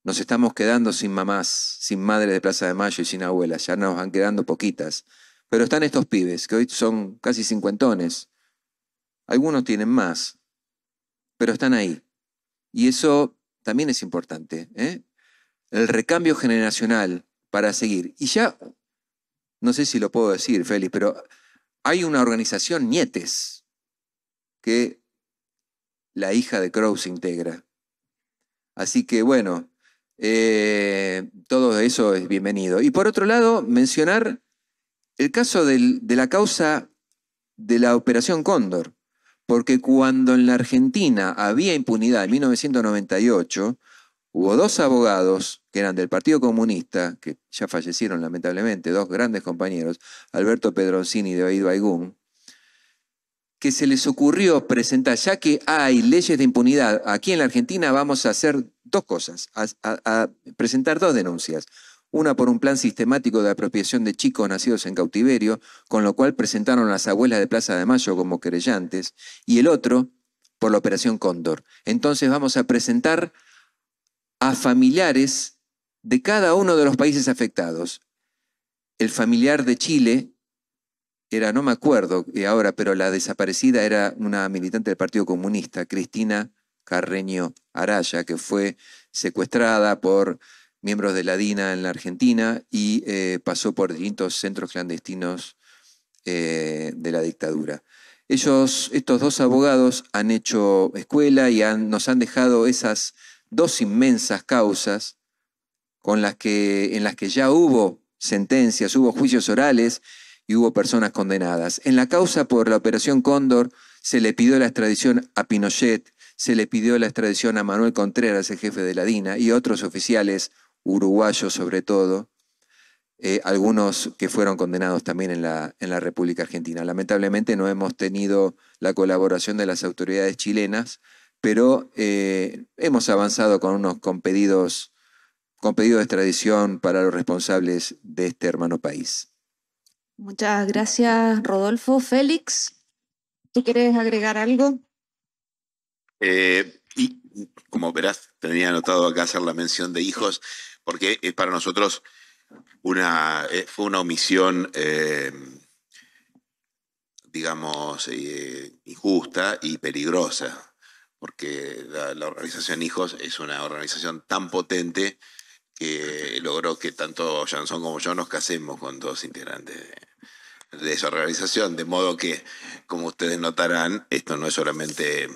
nos estamos quedando sin mamás, sin madres de Plaza de Mayo y sin abuelas, ya nos van quedando poquitas. Pero están estos pibes, que hoy son casi cincuentones, algunos tienen más, pero están ahí. Y eso también es importante. ¿eh? El recambio generacional para seguir. Y ya, no sé si lo puedo decir, Félix, pero hay una organización, Nietes, que la hija de Crow integra. Así que bueno, eh, todo eso es bienvenido. Y por otro lado, mencionar el caso de la causa de la Operación Cóndor. Porque cuando en la Argentina había impunidad en 1998, hubo dos abogados que eran del Partido Comunista, que ya fallecieron lamentablemente, dos grandes compañeros, Alberto Pedroncini y David Baigún, que se les ocurrió presentar, ya que hay leyes de impunidad, aquí en la Argentina vamos a hacer dos cosas, a presentar dos denuncias una por un plan sistemático de apropiación de chicos nacidos en cautiverio, con lo cual presentaron las abuelas de Plaza de Mayo como querellantes, y el otro por la Operación Cóndor. Entonces vamos a presentar a familiares de cada uno de los países afectados. El familiar de Chile era, no me acuerdo ahora, pero la desaparecida era una militante del Partido Comunista, Cristina Carreño Araya, que fue secuestrada por miembros de la DINA en la Argentina y eh, pasó por distintos centros clandestinos eh, de la dictadura. Ellos, estos dos abogados, han hecho escuela y nos han dejado esas dos inmensas causas con las que, en las que ya hubo sentencias, hubo juicios orales y hubo personas condenadas. En la causa por la Operación Cóndor se le pidió la extradición a Pinochet, se le pidió la extradición a Manuel Contreras, el jefe de la DINA, y otros oficiales uruguayos sobre todo, eh, algunos que fueron condenados también en la, en la República Argentina. Lamentablemente no hemos tenido la colaboración de las autoridades chilenas, pero eh, hemos avanzado con unos con pedidos, con pedidos de extradición para los responsables de este hermano país. Muchas gracias, Rodolfo. Félix, ¿tú quieres agregar algo? Eh, y como verás, tenía anotado acá hacer la mención de hijos porque es para nosotros una, eh, fue una omisión, eh, digamos, eh, injusta y peligrosa, porque la, organización Hijos es una organización tan potente que logró que tanto Jansón como yo nos casemos con dos integrantes de, esa organización, de modo que, como ustedes notarán, esto no es solamente,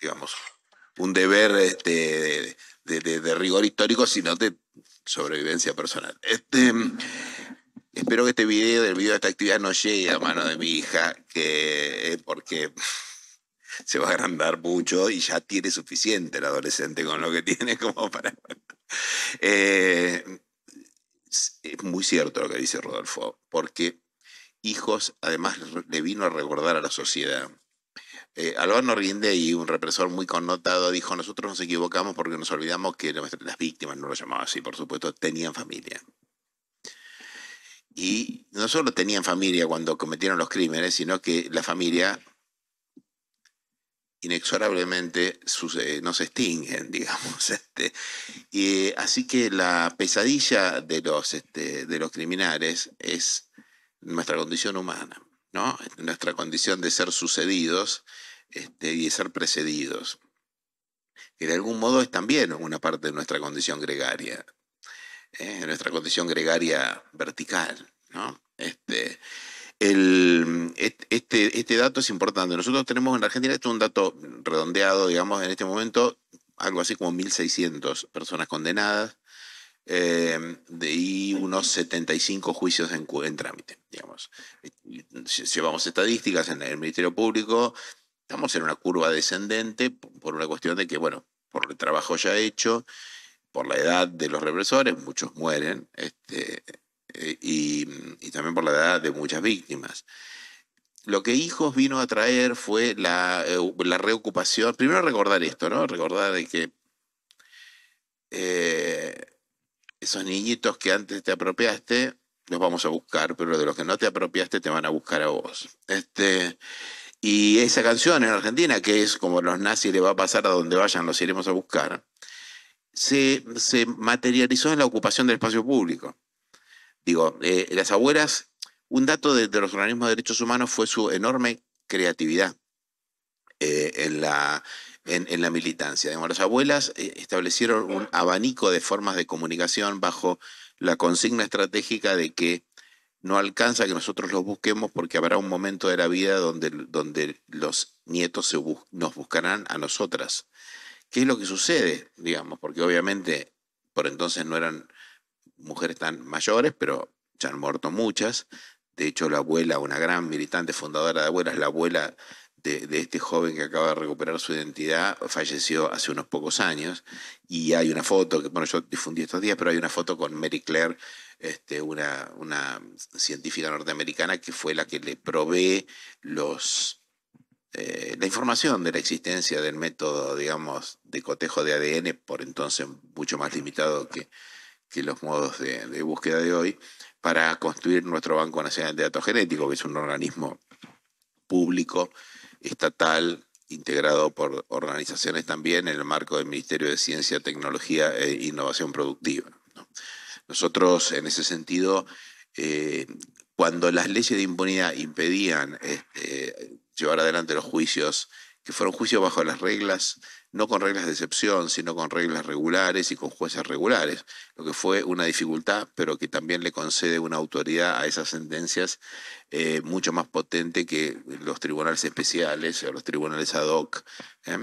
digamos, un deber este, de, de rigor histórico, sino de sobrevivencia personal. Este, espero que este video del video de esta actividad no llegue a mano de mi hija, que, porque se va a agrandar mucho y ya tiene suficiente el adolescente con lo que tiene como para... Eh, es muy cierto lo que dice Rodolfo, porque hijos además le vino a recordar a la sociedad eh, Albano Rinde y un represor muy connotado dijo, nosotros nos equivocamos porque nos olvidamos que las víctimas, no lo llamaba así, por supuesto, tenían familia. Y no solo tenían familia cuando cometieron los crímenes, sino que la familia inexorablemente nos eh, no se extinguen, digamos. Este, y, eh, así que la pesadilla de los, este, de los criminales es nuestra condición humana, ¿no? nuestra condición de ser sucedidos este, y ser precedidos, que de algún modo es también una parte de nuestra condición gregaria, ¿eh? nuestra condición gregaria vertical. Este, este, este, dato es importante. Nosotros tenemos en Argentina, esto un dato redondeado, digamos, en este momento, algo así como 1.600 personas condenadas, em, de, y unos 75 juicios en, trámite, digamos. Llevamos estadísticas en el Ministerio Público, estamos en una curva descendente por una cuestión de que, bueno, por el trabajo ya hecho, por la edad de los represores, muchos mueren, este, eh, y, también por la edad de muchas víctimas. Lo que Hijos vino a traer fue la, eh, reocupación, primero recordar esto, ¿no? Recordar de que eh, esos niñitos que antes te apropiaste, los vamos a buscar, pero de los que no te apropiaste te van a buscar a vos. Este, y esa canción en Argentina, que es como los nazis le va a pasar a donde vayan, los iremos a buscar, se, materializó en la ocupación del espacio público. Digo, eh, las abuelas, un dato de, los organismos de derechos humanos fue su enorme creatividad eh, en, la, en, la militancia. las abuelas eh, establecieron un abanico de formas de comunicación bajo la consigna estratégica de que no alcanza que nosotros los busquemos porque habrá un momento de la vida donde, donde los nietos nos buscarán a nosotras. ¿Qué es lo que sucede? Digamos, porque obviamente por entonces no eran mujeres tan mayores, pero ya han muerto muchas. De hecho, la abuela, una gran militante fundadora de abuelas, la abuela de, este joven que acaba de recuperar su identidad, falleció hace unos pocos años. Y hay una foto, que bueno, yo difundí estos días, pero hay una foto con Mary Claire este, una, científica norteamericana que fue la que le provee los, eh, la información de la existencia del método, digamos, de cotejo de ADN, por entonces mucho más limitado que, que los modos de, de, búsqueda de hoy, para construir nuestro Banco Nacional de Datos Genéticos, que es un organismo público, estatal, integrado por organizaciones también en el marco del Ministerio de Ciencia, Tecnología e Innovación Productiva. Nosotros, en ese sentido, eh, cuando las leyes de impunidad impedían este, llevar adelante los juicios, que fueron juicios bajo las reglas, no con reglas de excepción, sino con reglas regulares y con jueces regulares, lo que fue una dificultad, pero que también le concede una autoridad a esas sentencias eh, mucho más potente que los tribunales especiales o los tribunales ad hoc. ¿eh?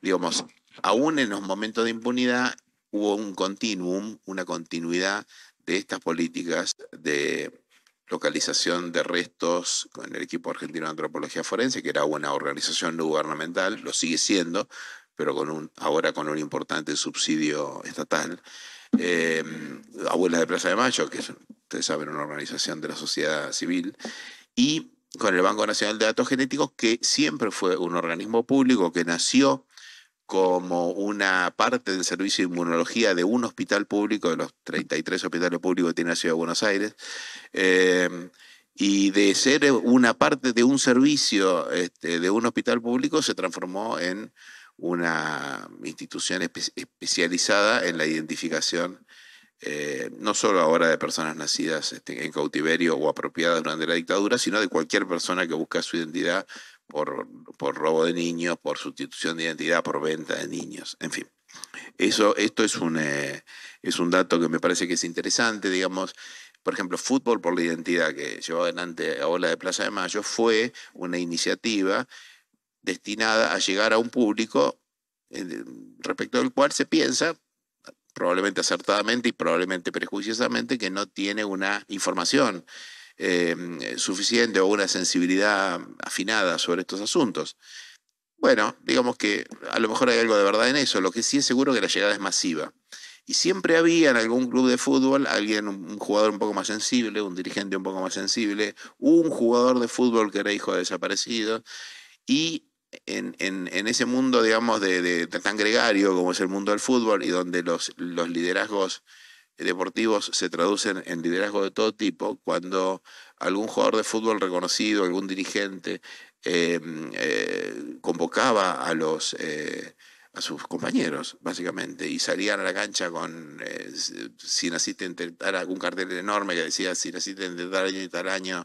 Digamos, aún en los momentos de impunidad, hubo un continuum, una continuidad de estas políticas de localización de restos con el equipo argentino de antropología forense, que era una organización no gubernamental, lo sigue siendo, pero con un, ahora con un importante subsidio estatal. Em, Abuelas de Plaza de Mayo, que es, ustedes saben, una organización de la sociedad civil, y con el Banco Nacional de Datos Genéticos, que siempre fue un organismo público que nació como una parte del servicio de inmunología de un hospital público, de los 33 hospitales públicos que tiene la Ciudad de Buenos Aires, em, y de ser una parte de un servicio este, de un hospital público se transformó en una institución especializada en la identificación eh, no solo ahora de personas nacidas este, en cautiverio o apropiadas durante la dictadura, sino de cualquier persona que busca su identidad por, robo de niños, por sustitución de identidad, por venta de niños, en fin. Eso, esto es un, eh, es un dato que me parece que es interesante, digamos. Por ejemplo, Fútbol por la Identidad, que llevó adelante a Ola de Plaza de Mayo, fue una iniciativa destinada a llegar a un público eh, respecto del cual se piensa, probablemente acertadamente y probablemente prejuiciosamente, que no tiene una información Em, eh, suficiente o una sensibilidad afinada sobre estos asuntos. Bueno, digamos que a lo mejor hay algo de verdad en eso, lo que sí es seguro que la llegada es masiva. Y siempre había en algún club de fútbol alguien, un jugador un poco más sensible, un dirigente un poco más sensible, un jugador de fútbol que era hijo de desaparecido. Y en, ese mundo, digamos, de, tan gregario como es el mundo del fútbol y donde los, los liderazgos deportivos se traducen en liderazgo de todo tipo, cuando algún jugador de fútbol reconocido, algún dirigente, eh, eh, convocaba a los eh, a sus compañeros, básicamente, y salían a la cancha con, eh, sin si naciste algún cartel enorme que decía, sin naciste de tal año y tal año,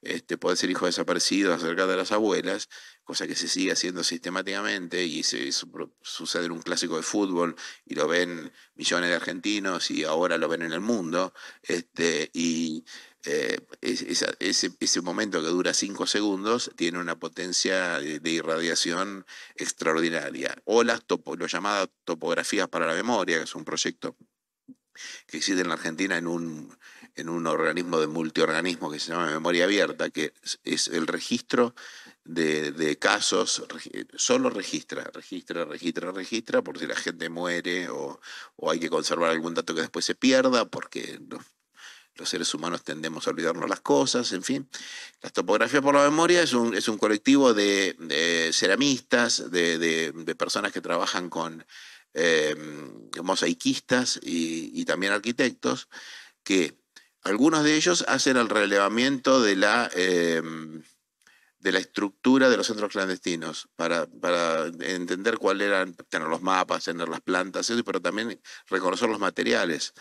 este, ser hijo desaparecido, acerca de las abuelas, cosa que se sigue haciendo sistemáticamente y sucede en un clásico de fútbol y lo ven millones de argentinos y ahora lo ven en el mundo, este, y eh, ese, momento que dura cinco segundos tiene una potencia de, irradiación extraordinaria. O las lo llamadas topografías para la memoria, que es un proyecto que existe en la Argentina en un, en un organismo de multiorganismo que se llama memoria abierta, que es, el registro de, casos, solo registra, registra, registra, registra, por si la gente muere o, o hay que conservar algún dato que después se pierda, porque los seres humanos tendemos a olvidarnos las cosas, en fin. Las topografías por la memoria es un, es un colectivo de, ceramistas, de, personas que trabajan con eh, em, mosaiquistas y, también arquitectos, que algunos de ellos hacen el relevamiento de la, em, de la estructura de los centros clandestinos para, para, entender cuál eran, tener los mapas, tener las plantas, pero también reconocer los materiales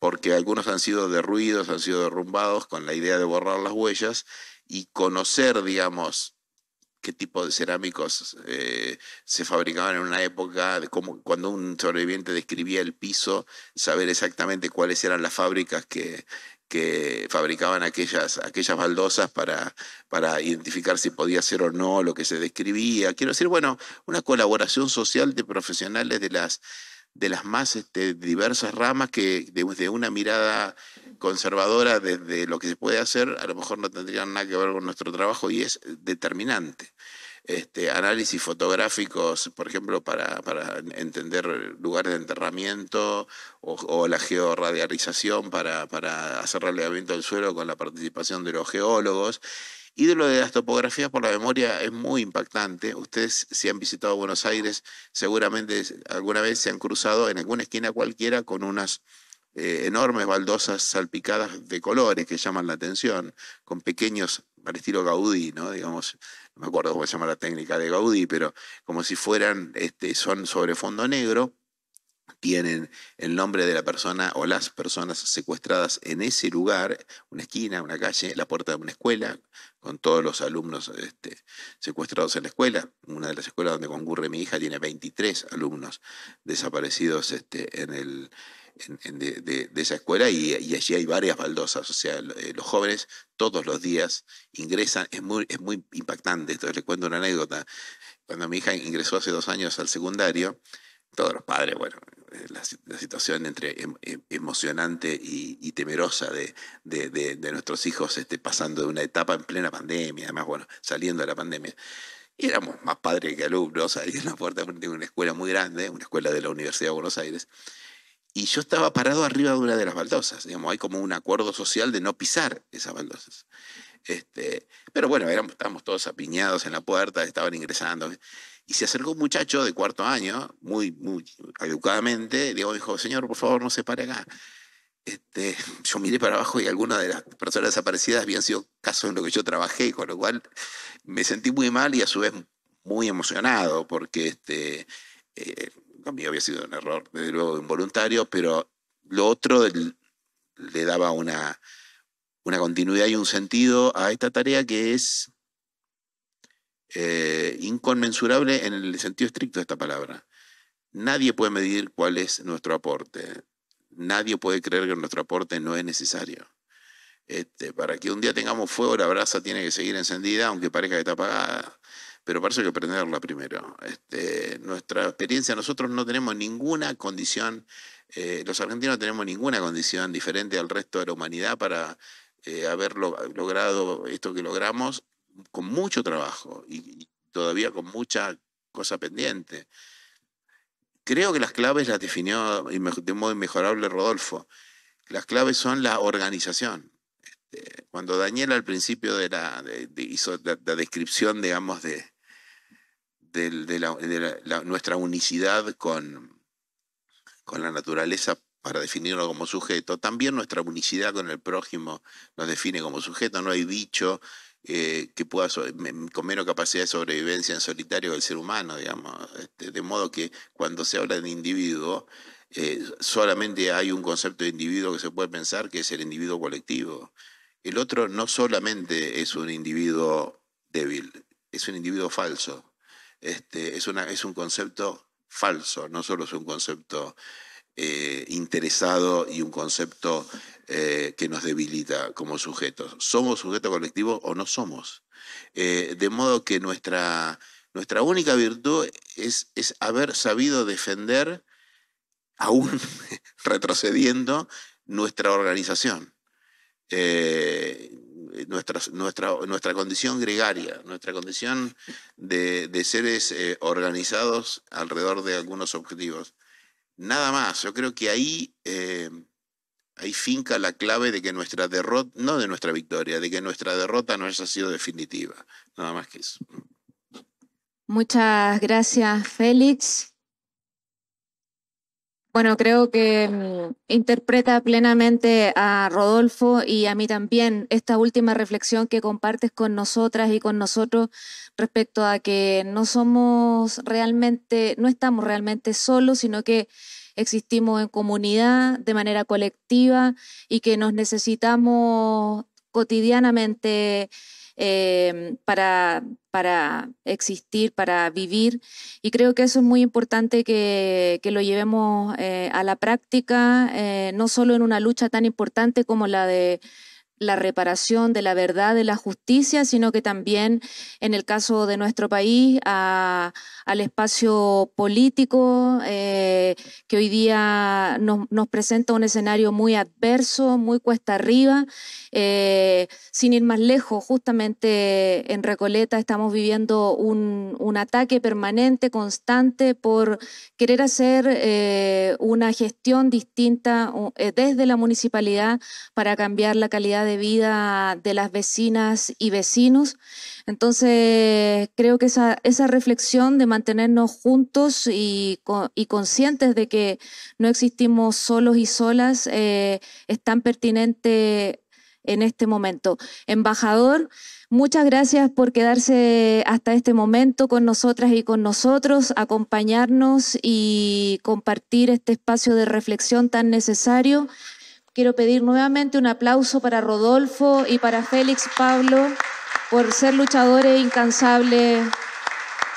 porque algunos han sido derruidos, han sido derrumbados con la idea de borrar las huellas y conocer, digamos, qué tipo de cerámicos eh, se fabricaban en una época, de cómo, cuando un sobreviviente describía el piso, saber exactamente cuáles eran las fábricas que, que fabricaban aquellas, aquellas baldosas para, para identificar si podía ser o no lo que se describía. Quiero decir, bueno, una colaboración social de profesionales de las de las más este, diversas ramas que desde una mirada conservadora, desde lo que se puede hacer, a lo mejor no tendrían nada que ver con nuestro trabajo y es determinante. Este, análisis fotográficos, por ejemplo, para, para entender lugares de enterramiento o, la georradialización para, para hacer relevamiento del suelo con la participación de los geólogos y de lo de las topografías por la memoria es muy impactante. Ustedes si han visitado Buenos Aires, seguramente alguna vez se han cruzado en alguna esquina cualquiera con unas eh, enormes baldosas salpicadas de colores que llaman la atención, con pequeños, al estilo Gaudí, ¿no? Digamos, me acuerdo cómo se llama la técnica de Gaudí, pero como si fueran, este, son sobre fondo negro, tienen el nombre de la persona o las personas secuestradas en ese lugar, una esquina, una calle, la puerta de una escuela, con todos los alumnos este, secuestrados en la escuela. Una de las escuelas donde concurre mi hija tiene 23 alumnos desaparecidos este, en de, esa escuela y, allí hay varias baldosas. O sea, eh, los jóvenes todos los días ingresan. Es muy, es muy impactante esto. Les cuento una anécdota. Cuando mi hija ingresó hace dos años al secundario, todos los padres, bueno, eh, la, situación entre em, em, emocionante y, temerosa de, de, nuestros hijos este, pasando de una etapa en plena pandemia, además, bueno, saliendo de la pandemia. Y éramos más padres que alumnos ahí en la puerta de una escuela muy grande, una escuela de la Universidad de Buenos Aires. Y yo estaba parado arriba de una de las baldosas. Digamos, hay como un acuerdo social de no pisar esas baldosas. Este, pero bueno, éramos, estábamos todos apiñados en la puerta, estaban ingresando. Y se acercó un muchacho de cuarto año, muy, muy educadamente, digo dijo, señor, por favor, no se pare acá. Este, yo miré para abajo y algunas de las personas desaparecidas habían sido casos en los que yo trabajé, con lo cual me sentí muy mal y a su vez muy emocionado, porque este, eh, mí había sido un error, desde luego involuntario, pero lo otro le daba una, una continuidad y un sentido a esta tarea que es eh, inconmensurable en el sentido estricto de esta palabra. Nadie puede medir cuál es nuestro aporte. Nadie puede creer que nuestro aporte no es necesario. Este, para que un día tengamos fuego, la brasa tiene que seguir encendida, aunque parezca que está apagada. Pero parece que prenderla primero. Este, nuestra experiencia, nosotros no tenemos ninguna condición, eh, los argentinos no tenemos ninguna condición diferente al resto de la humanidad para eh, haber logrado esto que logramos con mucho trabajo y, todavía con mucha cosa pendiente. Creo que las claves las definió de modo inmejorable Rodolfo. Las claves son la organización. Este, cuando Daniel al principio de la, hizo la, descripción, digamos, de, nuestra unicidad con, con la naturaleza para definirlo como sujeto, también nuestra unicidad con el prójimo nos define como sujeto, no hay bicho, eh, que pueda eh, con menos capacidad de sobrevivencia en solitario del ser humano, digamos. Este, de modo que cuando se habla de individuo, eh, solamente hay un concepto de individuo que se puede pensar, que es el individuo colectivo. El otro no solamente es un individuo débil, es un individuo falso. Este, es, es un concepto falso, no solo es un concepto interesado y un concepto eh, que nos debilita como sujetos. ¿Somos sujetos colectivos o no somos? Eh, de modo que nuestra, nuestra única virtud es, es haber sabido defender, aún retrocediendo, nuestra organización. Eh, nuestra, nuestra, condición gregaria, nuestra condición de, seres organizados alrededor de algunos objetivos. Nada más, yo creo que ahí hay finca la clave de que nuestra derrota, no de nuestra victoria, de que nuestra derrota no haya sido definitiva. Nada más que eso. Muchas gracias, Félix. Bueno, creo que mm, interpreta plenamente a Rodolfo y a mí también esta última reflexión que compartes con nosotras y con nosotros respecto a que no somos realmente, no estamos realmente solos, sino que existimos en comunidad, de manera colectiva y que nos necesitamos cotidianamente em, para, para, existir, para vivir. Y creo que eso es muy importante que, lo llevemos eh, a la práctica, eh, no solo en una lucha tan importante como la de la reparación de la verdad, de la justicia, sino que también, en el caso de nuestro país, al espacio político, eh, que hoy día nos, presenta un escenario muy adverso, muy cuesta arriba. Eh, sin ir más lejos, justamente en Recoleta estamos viviendo un, ataque permanente, constante, por querer hacer eh, una gestión distinta desde la municipalidad para cambiar la calidad de de vida de las vecinas y vecinos. Entonces, creo que esa, esa reflexión de mantenernos juntos y, conscientes de que no existimos solos y solas eh, es tan pertinente en este momento. Embajador, muchas gracias por quedarse hasta este momento con nosotras y con nosotros, acompañarnos y compartir este espacio de reflexión tan necesario. Quiero pedir nuevamente un aplauso para Rodolfo y para Félix Pablo por ser luchadores incansables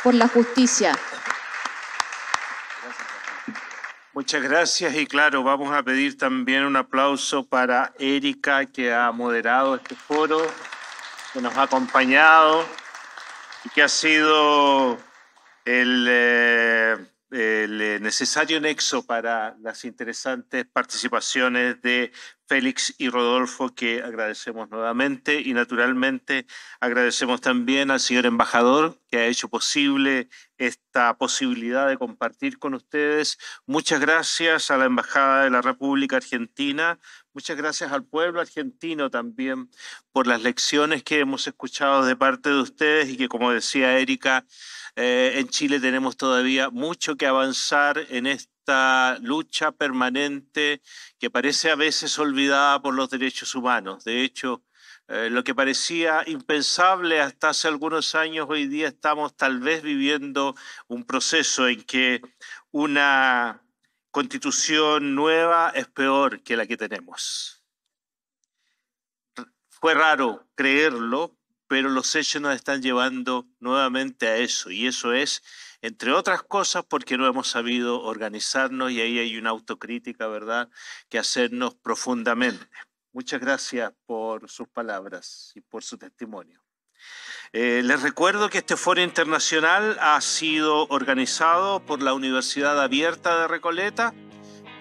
por la justicia. Muchas gracias y claro, vamos a pedir también un aplauso para Erika que ha moderado este foro, que nos ha acompañado y que ha sido el... Eh, el eh, necesario nexo para las interesantes participaciones de Félix y Rodolfo, que agradecemos nuevamente y naturalmente agradecemos también al señor embajador que ha hecho posible esta posibilidad de compartir con ustedes. Muchas gracias a la Embajada de la República Argentina, muchas gracias al pueblo argentino también por las lecciones que hemos escuchado de parte de ustedes y que, como decía Erika, eh, en Chile tenemos todavía mucho que avanzar en esta lucha permanente que parece a veces olvidada por los derechos humanos. De hecho, eh, lo que parecía impensable hasta hace algunos años, hoy día estamos tal vez viviendo un proceso en que una constitución nueva es peor que la que tenemos. Fue raro creerlo, pero los hechos nos están llevando nuevamente a eso y eso es, entre otras cosas, porque no hemos sabido organizarnos y ahí hay una autocrítica, ¿verdad?, que hacernos profundamente. Muchas gracias por sus palabras y por su testimonio. Eh, les recuerdo que este foro internacional ha sido organizado por la Universidad Abierta de Recoleta,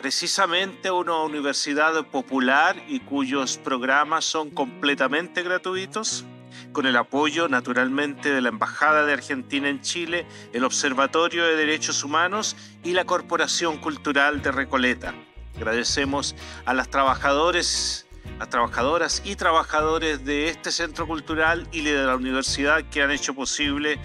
precisamente una universidad popular y cuyos programas son completamente gratuitos con el apoyo naturalmente de la Embajada de Argentina en Chile, el Observatorio de Derechos Humanos y la Corporación Cultural de Recoleta. Agradecemos a las trabajadores a trabajadoras y trabajadores de este centro cultural y de la universidad que han hecho posible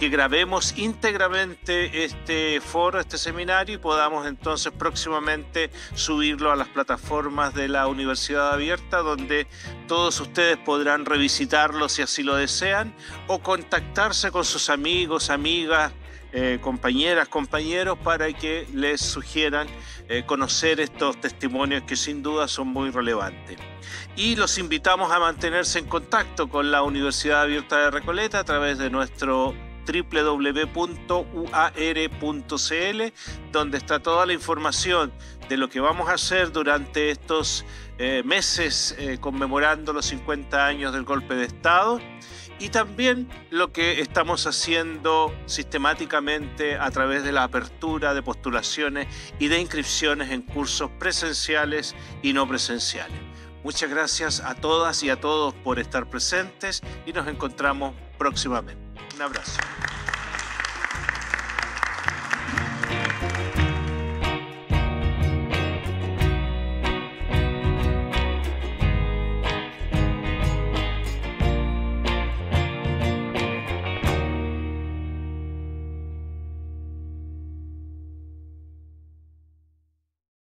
que grabemos íntegramente este foro, este seminario y podamos entonces próximamente subirlo a las plataformas de la Universidad Abierta donde todos ustedes podrán revisitarlo si así lo desean o contactarse con sus amigos, amigas, eh, compañeras, compañeros, para que les sugieran eh, conocer estos testimonios que sin duda son muy relevantes. Y los invitamos a mantenerse en contacto con la Universidad Abierta de Recoleta a través de nuestro www.uar.cl, donde está toda la información de lo que vamos a hacer durante estos eh, meses conmemorando los 50 años del golpe de Estado y también lo que estamos haciendo sistemáticamente a través de la apertura de postulaciones y de inscripciones en cursos presenciales y no presenciales. Muchas gracias a todas y a todos por estar presentes y nos encontramos próximamente. Un abrazo.